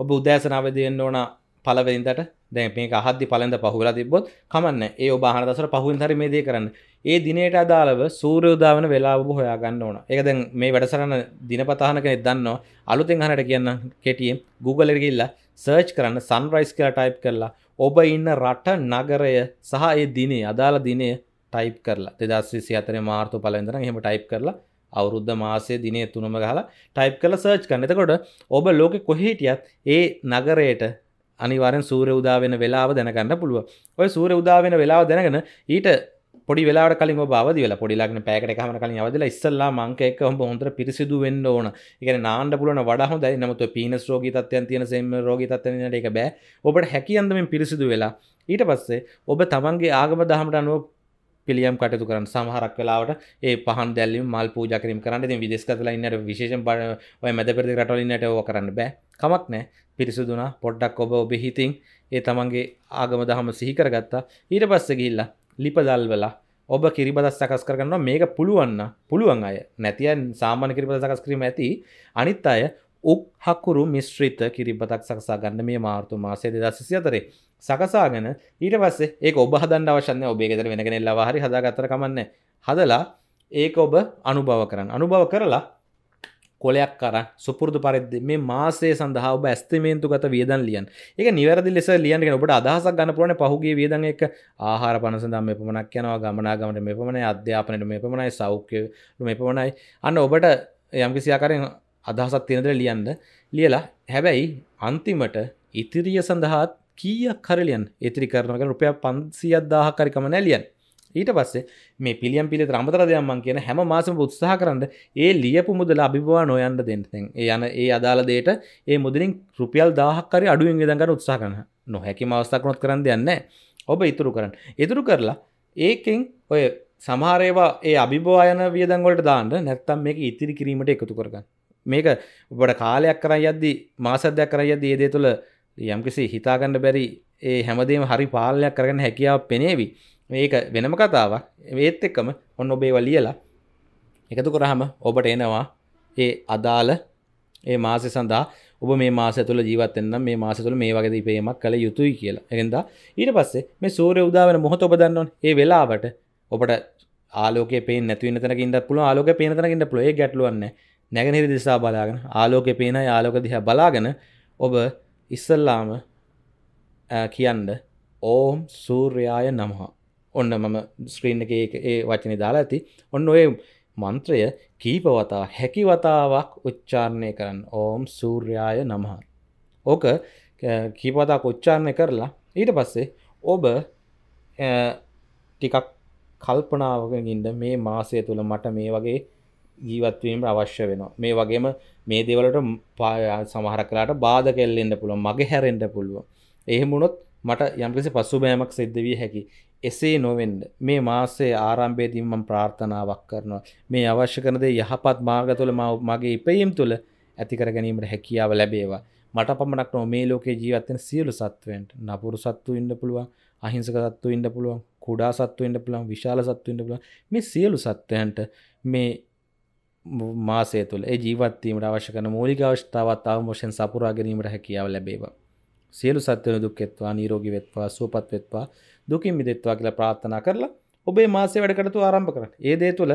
ඔබ උදෑසන අවදි වෙන්න ඕන පලවෙදිට දැ මේ හද පලඳ පහුලා තිබොත් කමන්න ඒ ඔබහන දසර පහුවෙන් හරි මේ දේ කරන්න ඒ දිනයට අදාළව සූරයෝදාවන වෙලාබ හොයාගන්න ඕන එකදැන් මේ වැඩසරන්න දිනපතාහන කෙනෙ දන්න අලුතෙන් හනට කියන්න කෙටියම් Googleගල්ල සර්ච් කරන්න සන්රයිස් කියලා ටයිප් කරලා ඔබ ඉන්න රට නගරය සහ ඒ දිනේ අදාළ දිනේ ටයිප් කරලා දෙදස්සේ අතන මාර්තු පලඳන හෙම ටයිප් කරලා අවුරුද්ධ මාසය දිනේ තුනම ගහලා ටයිප් කළ සර්ච් කන්න එතකොට ඔබ ලෝකෙ කොහේටියත් ඒ නගරයට අනිවාරෙන් සූර උදාවෙන වෙලාව දැනගන්න පුළුව ඔය සූර උදාවෙන වෙලාව දැනගෙන ඊට පොඩි වෙලා කලින් බවද වෙලා පොඩිලාගෙන පෑකට හම කලින් අවදල ඉස්සල්ලා මංකයක හොම හොඳට පිරිසිදු වෙන්න ඕන එකන නාන්න පුලන වඩ හොඳයි නමුතු පිනස් රෝගීතත්යන් තියෙන සෙම රෝගීතත්වන එක බෑ ඔබට හැකියන්දමින් පිරිසිදු වෙලා ඊට පස්සේ ඔබ තමන්ගේ ආගම දහමට අනුව පිළියම් කටයුතු කරන්න සමහරක් වෙලාවට ඒ පහන් දැල්ලීම මල් පූජා කිරීම කරන්න ඉතින් විදේශගතලා ඉන්නට විශේෂයෙන් ඔය මැද පෙරදිග රටවල ඉන්නට ඕක කරන්න බෑ කමක් නැහැ පිරිසුදුනා පොඩ්ඩක් ඔබ ඔබේ හිතින් ඒ තමන්ගේ ආගම දහම සිහි කරගත්තා ඊට පස්සේ ගිහිල්ලා ලිප දැල්වලා ඔබ කිරිබදස් සකස් කරගන්නවා මේක පුළුවන් පුළුවන් අය නැති අය සාමාන්‍ය කිරිබද සකස් කිරීම ඇති අනිත් අය උක් හකුරු මිශ්‍රිත කිරිබතක් සකසා ගන්න මේ මාර්තු මාසයේ 2024 සකසාගෙන ඊට පස්සේ ඒ ඔබ හදන් අවශන්න ඔබේගෙතර වෙනගෙනෙල්ලා හරි හදාගතර කමන්න හදලා ඒක ඔබ අනුභව කරන්න අනුභව කරලා කොලයක් කර සුපුරදු පරිදි මේ මාසේ සඳහා ඔබ ඇස්තිමේන්තු ගත වියදන් ලියන් එක නිවැරදි ලෙස ලියන්ට ඔබට අදහසක් ගන්න පුලන පහුගේ වියදන් එක ආහාර පනසඳම් මෙ පමණක් යනවා ගමනාගමට මෙ පමණයි අධ්‍යාපනයට මෙ පමණයි සෞඛ්‍ය මෙ පමණයි අන්න ඔබට යම්කිසියාකරෙන් අදහසක් තියෙනද ලියන්න ලියලා හැබැයි අන්තිමට ඉතිරිය සඳහාත් කිය කරලියන් එතිරි කරනක රුපය පන්සිියද්දාහ කරිකම නැලියන් ඊට පස්සේ මේ පිළියම් පිළි ්‍රමතරදයම්මන් කියන හැම මාසම උත්සාහ කරන්න ඒ ලියපු මුදල අභිවා නොයන්ට දෙන්නතෙන් යන ඒ අදාළ දේට ඒ මුදලින් රුපියල් දාහක්කරි අඩුවෙන් විදඟට උත්සා කරන නොහැකි මවස්ථකනොත් කරන්න දෙන්න ඔබ ඉතුරු කරන්න ඉතුරු කරලා ඒකෙන් ඔය සමහරේවා ඒ අභිභවායන වියදංගොලට දාන්න නැත්තම් මේක ඉතිරි කිරීමට එකතු කරගන්න මේක ඔබට කාලයක් කරයි යද්දි මාසදයක් කරයි යද ඒ දේ තුළ යම්කිසි හිතාගන්න බැරි ඒ හැමදේම හරි පාලනයක් කරගන්න හැකියාව පෙනේවි මේක වෙනම කතාවක් ඒත් එක්කම ඔන්න ඔබේවා ලියලා එකතු කරහම ඔබට එනවා ඒ අදාළ ඒ මාසය සඳහා ඔබ මේ මාස තුළ ජීවත්තෙන්න්න මේ මාස තුළ මේ වගේ පේමක් කළ යුතුයි කියලා එකද ඊට පස්සේ මේ සූරය උදාවන මොහොත ඔබ දන්නවන් ඒ වෙලාවට ඔබට ආලෝක පේ නැතිව තැකින්ට පුළ ආලෝක පේනතනකින්ට පලොේ ගැටලුවන්න නැගනිරි දිසා බලාගෙන ආලෝක පේන ආලෝක දිහ බලාගෙන ඔබ ඉස්සල්ලාම කියන්න ඕම් සූර්යාය නමහා ඔන්න මම ස්ක්‍රීන් එක ඒ වචනය දාලා ඇති ඔන්න ඔය මන්ත්‍රය කීපවතා හැකිවතාවක් උච්චාරණය කරන්න ඕම් සූර්යාය නමහා ඕක කීපවතා උච්චාරණය කරලා ඊට පස්සේ ඔබ ටිකක් කල්පනාවකින්ද මේ මාසය තුළ මට මේ වගේ ජීවත්වීමට අවශ්‍ය වෙනවා මේ වගේම මේ දෙවලට සමහර කලාට බාධ කෙල්ලෙන්ට පුළුව මගේ හැරෙන්ට පුළුව එහෙමුණොත් මට යම්කිසි පසු බෑමක් සිද්ධ වී හැකි එසේ නොවෙන්ඩ මේ මාසේ ආරම්භේදීමම් ප්‍රාර්ථනාවක් කරනවා මේ අවශ්‍ය කරනදේ යහපත් මාග තුළ මගේ ඉපයීම් තුළ ඇතිකර ගැනීමට හැකියාව ලැබේවා මට පමණක් නො මේ ලෝකේ ජීවත්තෙන සියලු සත්වෙන්ට නපුරු සත්තු ඉන්න පුළුවන් අහිංසක සත්තු ඉන්න පුළුවන් කුඩා සත්තු ඉන්න පුළුවන් විශාල සත්තු ඉන්න පුළුවන් මේ සියලු සත්වයන්ට මේ මාසය තුළ ජීවත්වීමට අවශ්‍යකන මූලික අවශ්‍යාවත් අවමෝෂෙන් සපුරා ගැනීමට හැකියාව ලැබේවා. සියලු සත්‍යන දුක්කෙත්වා නීරෝගි වෙත්වා සූපත් වෙත්වා දුකින් මිදෙත්වා කියලා ප්‍රාර්ථනා කරලා ඔබේ මාසය වැඩකටතු ආරම්භ කරන්න ඒ දේ තුළ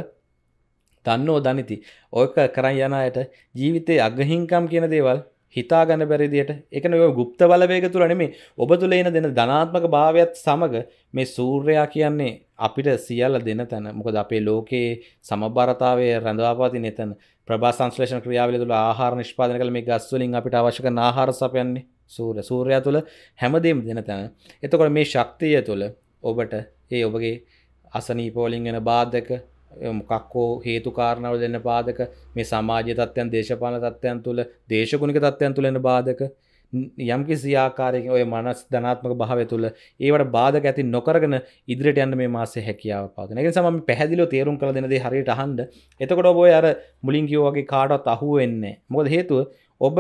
දන්නෝ දනිති ඕක කරන් යනයට ජීවිතය අගහිංකම් කියන දේවල් හිතාගන්න බැරිදියට එකන ඔය ගුප්ත බලවේග තුළ නෙමේ ඔබ තුළ එන දෙන ධනාත්මක භාවයක්ත් සමඟ මේ සූර්යා කියන්නේ අපිට සියල්ල දෙන තැන මොකද අපේ ලෝකයේ සමභාරතාවය රැඳවාපාති නතැන ප්‍රා සංශ්ලේෂණ ක්‍රියාවල තුළ ආහාර නිෂ්පාදන කළ මේ ගස්වලින් අපිට අවශ්‍යක ආහාර සපයන්නේ සූර සූර්යා තුළ හැමදීම් දෙන තැන එතකොට මේ ශක්තිය තුළ ඔබට ඒ ඔබගේ අසනීපෝලින් එන බාධක මොකක්කෝ හේතු කාරණාව දෙන්න පාදක මේ සමාජ තත්ත්යන් දේශපාන තත්ත්යන් තුළ දේශගුණික තත්ත්යන් තුළෙන බාධක යම්කි සියාකාරයකින් ඔය මනස් ධනාත්මක භාවය තුළ ඒවට බාධක ඇති නොකරගෙන ඉදිරිට යන්න මේ මාසේ හැකියාව පාදන එක සම පැහැදිලි තේරුම් කළ දෙනද හරියට හන්ඩ එතකොට ඔබ අර මුලින් කිවෝගේ කාඩත් අහුව වෙන්නේ මොකද හේතුව ඔබ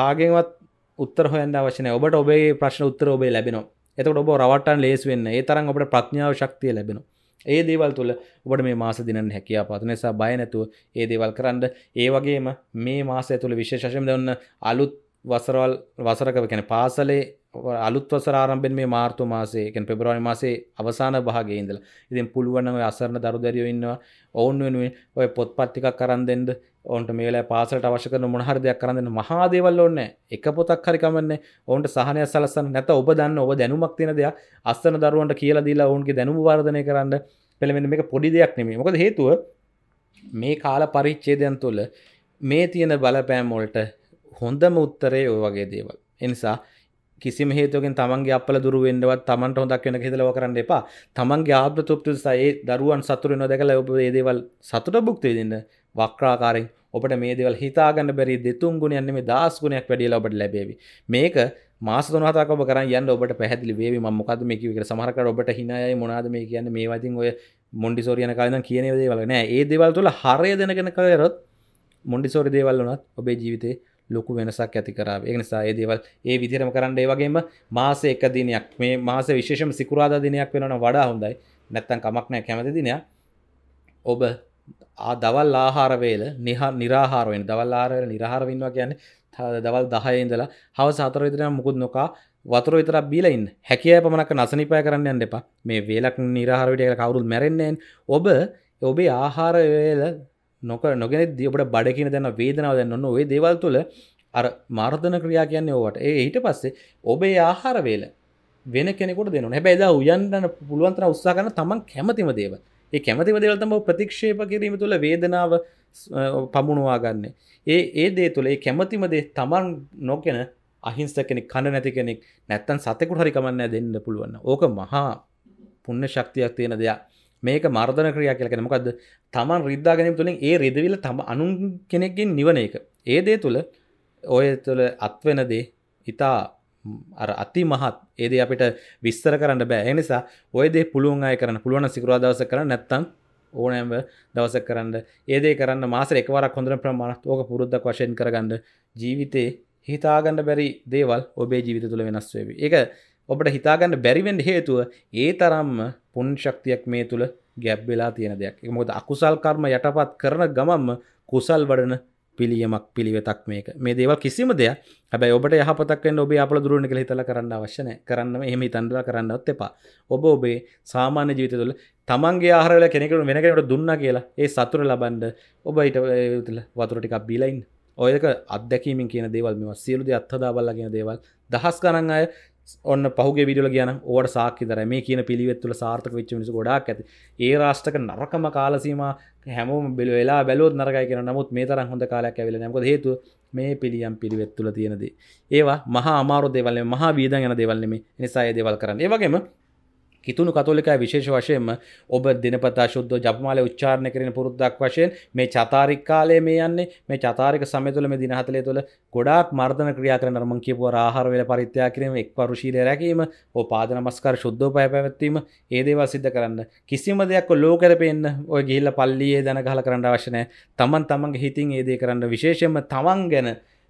කාගෙන්වත් උත්තර හොයන්න අවශ්‍යන ඔබට ඔබේ ප්‍රශ්න උත්තර ඔබේ ලැබෙනවා එතකට ඔබ රවටන් ලේස් වෙන්න ඒ තරම් ඔබට ප්‍රඥාව ශක්තිය ලැබෙනවා ඒ දේවල් තුළ ඔබට මේ මාස දිනන්න හැකියා පත් නිසා බය නැතුව ඒ දේවල් කරන්න ඒ වගේම මේ මාසය තුළ විශේෂයෙන් දන්න අලුත් වසරවල් වසරකව කැන පාසලේ අලුත් වසරාරම්භෙන් මේ මාර්තු මාසේ කැන පෙබරවානි මාසේ අවසාන භාගයේ ඉඳලා ඉතින් පුළුවන් නම් ඔය අසරණ දරුදරියෝ ඉන්නවා ඔවුන් වෙනුවෙන් ඔය පොත්පත් ටිකක් කරන් දෙන්න ඔන්ට මේලා පාසලට අවශ්‍ය කරන මොන හරි දෙයක් කරන්න දෙන්න මහා දේවල් ඕනේ එක පොතක් හරි කමන්නේ ඔවුන්ට සහනයක් සලස්සන්න නැත ඔබ දන්න ඔබ දැනුමක් තියෙන දෙයක් අස්සන දරුවන්ට කියලා දීලා ඔවුන්ගේ දැනුම වර්ධනය කරන්න පෙළමෙන මේක පොඩි දෙයක් නෙමෙයි මොකද හේතුව මේ කාල පරිච්ඡේදයන් තුළ මේ තියෙන බලපෑම් වලට හොඳම උත්තරේ ওই වගේ දේවල් එනිසා කිසිම හේතුවකින් තමන්ගේ අපල දුර වෙන්නවත් තමන්ට හොදක් වෙන හිතලව කරන්න එපා තමන්ගේ ආත්ම තෘප්තිය සහ ඒ දරුවන් සතුටු වෙනවා දැකලා ඔබ මේ දේවල් සතුට භුක්ති විඳින්න වක්‍රාකාරයෙන් ඔබට මේ දේවල් හිතාගන්න බැරි දෙතුන් ගුණයක් නෙමෙයි දහස් ගුණයක් වැඩිලා ඔබට ලැබෙවි මේක මාස තුන හතක් ඔබ කරන් යන්න ඔබට පැහැදිලි වේවි මම මොකද්ද මේ කිව්වේ කියලා සමහර කර ඔබට හිනායයි මොනවාද මේ කියන්නේ මේ වදින් ඔය මොන්ඩිසෝරි යන කාලේ ඉඳන් කියන දේවල් නෑ ඒ දේවල් තුල හරය දැනගෙන කරොත් මොන්ඩිසෝරි දේවල් වුණත් ඔබේ ජීවිතේ ලොකු වෙනසක් ඇති කරාව ඒ නිසා ඒ දේවල් ඒ විදිරම කරන්න ඒ වගේම මාස එක දිනයක් මේ මාස විශේෂම සිකුරාදා දිනයක් වෙනන වඩා හොඳයි නැත්තන් කමක් නෑ කැමති දිනයක් ඔබ දවල් ආහාරවේල නිහා නිරාහාරවෙන් දවල් ආරවල නිරහාරවින්වා කියන්න දවල් දහයඉඳලා හව සතර විතරන මුකුත් නොකා වතුර විතර බීලයින් හැකිය පමණක් නසනිපය කරන්න යන්න එපා මේ වේලක් නිරහාරවිටය කවරුල් මැරෙන්නේෙන් ඔබ ඔබේ ආහාරවේල නොක නොගෙන දියබට බඩකින දැන වේදනාව දැන්න ඔන්න ඔේ දේවල් තුළ අර මාර්ධන ක්‍රියා කියන්නේ ඕවට ඒ ඊට පස්සේ ඔබේ ආහාරවේල වෙන කෙනෙකුට දෙනු හැබැයිද උයන්න්න පුළුවන්තර උත්සා කන තමන් කැමතිම දේව ඒ කැමතිම දෙවල්තම ප්‍රතික්ෂේප කිරීම තුළ වේදනාව පමුණවා ගන්න ඒ ඒ දේ තුළ ඒ කැමතිම දේ තමන් නොකෙන අහිංස කෙනෙක් කණ නැති කෙනෙක් නැත්තන් සතෙකුට හරිකමන්න දෙන්න පුළුවන්න ඕක මහා පුන්න ශක්තියක් තියෙන දෙයක් මේක මර්ධන ක්‍රියා කියල කෙන මොකද තමන් රිද්ධාගැනීම තුළින් ඒ රිදවිල තම අනුන් කෙනෙක්ගෙන් නිවන එක ඒ දේ තුළ ඔය තුළ අත්වෙන දේ ඉතා අර අති මහත් ඒද අපිට විස්තර කරන්න බෑ එනිසා ඔයදේ පුළුවන් අය කරන්න පුළුවන සිකරවා දවස කර නැත්තන් ඕනෑම දවස කරන්න ඒදේ කරන්න මාස එකවරක් හොඳර ප්‍රමාණත් ඕක පුරුද්ධක් වශයෙන් කරගන්න ජීවිතේ හිතාගන්න බැරි දේවල් ඔබේ ජීවිත තුළ වෙනස්වේ එක ඔබට හිතාගන්න බැරිවෙන්ඩ හේතුව ඒ තරම්ම පුන් ශක්තියක් මේ තුළ ගැබ් වෙලා තියෙන දෙයක් එක මොද අකුසල් කර්ම යටපත් කරන ගමම්ම කුසල් වඩන පිළියමක් පිළිවෙතක් මේක මේ දේවල් කිසිම දෙයක් හැබැයි ඔබට යහපතක්ෙන් ඔබේ අපල දුරුවන කළ හිතලා කරන්න අවශ්‍ය නැහැ කරන්නම එහෙම හිතන්නලා කරන්නවත් එපා ඔබ ඔබේ සාමාන්‍ය ජීවිතය තුළ තමන්ගේ ආහාරවල කෙනෙකුට වෙන කෙනෙකුට දුන්නා කියලා ඒ සතුට ලබන්න ඔබ ඊට වතුර ටිකක් බීලා ඉන්න ඔයක අත්දැකීමින් කියන දේවල් මෙවා සියලු දේ අත්හදා බලලා කියන දේවල් දහස් ගණන් අය ඔන්න පහුගේ විඩියල කියන ඕට සාක්කිතර මේ කියන පිළිවෙත්තුල සාර්ථක වෙච්ච මිනිස ගොඩක් ඇති ඒ රාෂ්ටක නරකම කාලසීම හැම බෙල වෙලා බැලොත් නරකයි කියෙන නමුත් මේ තරන් හොඳ කාලයක් ඇවිල නැක හේතු මේ පිළියම් පිළිවෙත්තුල තියෙනදී ඒවා මහා අමාරු දෙවල්න්නේ මහා වීදන් යන දෙවල්න්නේ නිසාය දෙවල් කරන්න ඒවගේම කිතුුණු කතෝලිකය විශේෂ වශයෙන්ම ඔබ දිනපතා ශුද්ධ ජපමාල උච්චාරණ කරන පුරුද්දක් වශයෙන් මේ චතාරික් කාලය මේ යන්නේ මේ චතාරික සමතුල මේ දිනහතලය තුළ ගොඩාක් මර්ධන ක්‍රියා කරන නරමං කියපුව ආහාරවෙල පරිත්‍යා කිරීම එක් පරුශීලය රැකීම ඕ පාදනමස්කර ශුද්ධෝ පය පැවැත්වීම ඒදේවල් සිද්ධ කරන්න කිසිම දෙයක් ලෝකරපෙන්න්න ඔය ගිහිල්ල පල්ලියේ දැන ගහල කරන්න අවශ්‍යනය තමන් තමන්ගේ හිතින් ඒදේ කරන්න විශේෂම තමන් ගැන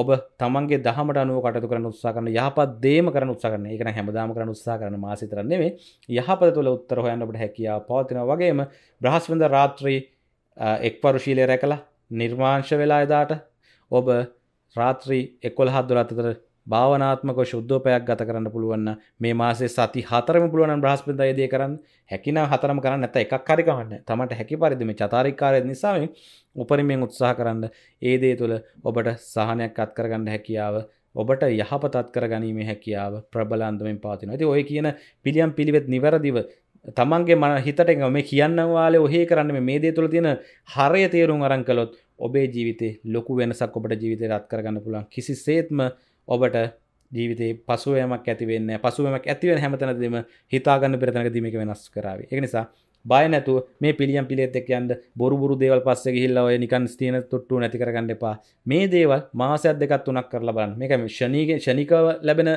ඔබ තමන්ගේ දහමට අනුව කටතු කරන උත්සා කරන යහපත් දේම කරන උත්සා කරන එකන හැමදාම කරන උත්සා කරන මාසිතරන්නේ මේ යහපත තුළ උත්තර හොයන්නට හැකියා පවතින වගේම බ්‍රහස්වඳ රාත්‍රී එක්පරුශීලය රැකලා නිර්මාංශ වෙලා එදාට ඔබ රාත්‍රී එක්වල හත් දුරත්තතර භාවනාත්මක ශුද්ධෝපයක් ගත කරන්න පුළුවන් මේ මාසේ සති හතරම පුළුවන් බ්‍රහස්පතින්දා ඒ දේ කරන්න හැකිනම් හතරම කරන්න නැත්නම් එකක් හරි කමන්න තමන්ට හැකි පරිදි මේ චතාරිකාරය නිසා මේ උපරිමයෙන් උත්සාහ කරන්න ඒ දේ තුළ ඔබට සහනයක් අත් කරගන්න හැකියාව ඔබට යහපතත් කරගැනීම හැකියාව ප්‍රබලන්දමෙන් පාතින ඇති ඔය කියන පිළියම් පිළිවෙත් නිවැරදිව තමන්ගේ මන හිතට මේ කියන්න වාලේ ඔහේ කරන්න මේ දේ තුළ තියෙන හරය තේරුම් අරංකලොත් ඔබේ ජීවිතේ ලොකු වෙනසක් ඔබට ජීවිතය රත් කරගන්න පුළන් කිසි සේත්ම ඔබට ජීවිතේ පසුවයමක් ඇතිවෙන්න පසුවමක් ඇතිවෙන හැමතැනදීම හිතාගන්න පෙරතනක දීමක වෙනස් කරාව එක නිසා බය නැතු මේ පිළියම් පිළිත් එක් යන්ට බොරුබුරු දේවල් පස්ස ගහිල්ල ඔය නිකන් ස්තියන තොට්ටු නැති කරගන්න එපා මේ දේවල් මාසයක් දෙකත් තුනක් කරලා බලන්න මේක ශනීගෙන් ශනිකව ලැබෙන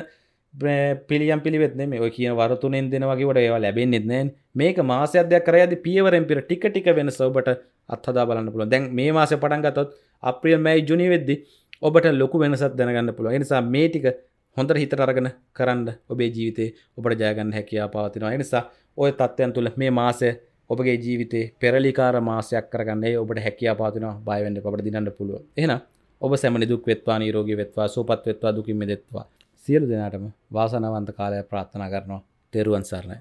පිළියම් පිළිවෙත් මේ ඔය කියන වරතුනෙන් දෙනවගේට ඒවා ලැබෙන් නිත්නෑන් මේක මාසයදයක් කරයද පියවරෙන් පිර ටික ටික වෙන සවබට අත්හදා බලන්න පුළුව දැන් මේ මාස පටන්ගතොත් අප්‍රියල් මැයි ජුනි වෙද්දි ඔබට ලොකු වෙනසක් දැනගන්න පුළුව නිසා මේ ටික හොඳට හිතට අරගෙන කරන්න ඔබේ ජීවිතේ ඔබට ජයගන්න හැකියා පවතිනවා. ඒ නිසා ওই தත්ත්වයන් තුල මේ මාසය ඔබගේ ජීවිතේ පෙරලිකාර මාසයක් කරගන්න ඒ ඔබට හැකියා පවතිනවා. බය වෙන්න එපා. ඔබට දිනන්න පුළුවන්. එහෙනම් ඔබ සැම නිදුක් වෙත්වා, නිරෝගී වෙත්වා, සුවපත් වෙත්වා, දුකින් මිදෙත්වා. සියලු දෙනාටම වාසනාවන්ත කාලයක් ප්‍රාර්ථනා කරනවා. තෙරුවන් සරණයි.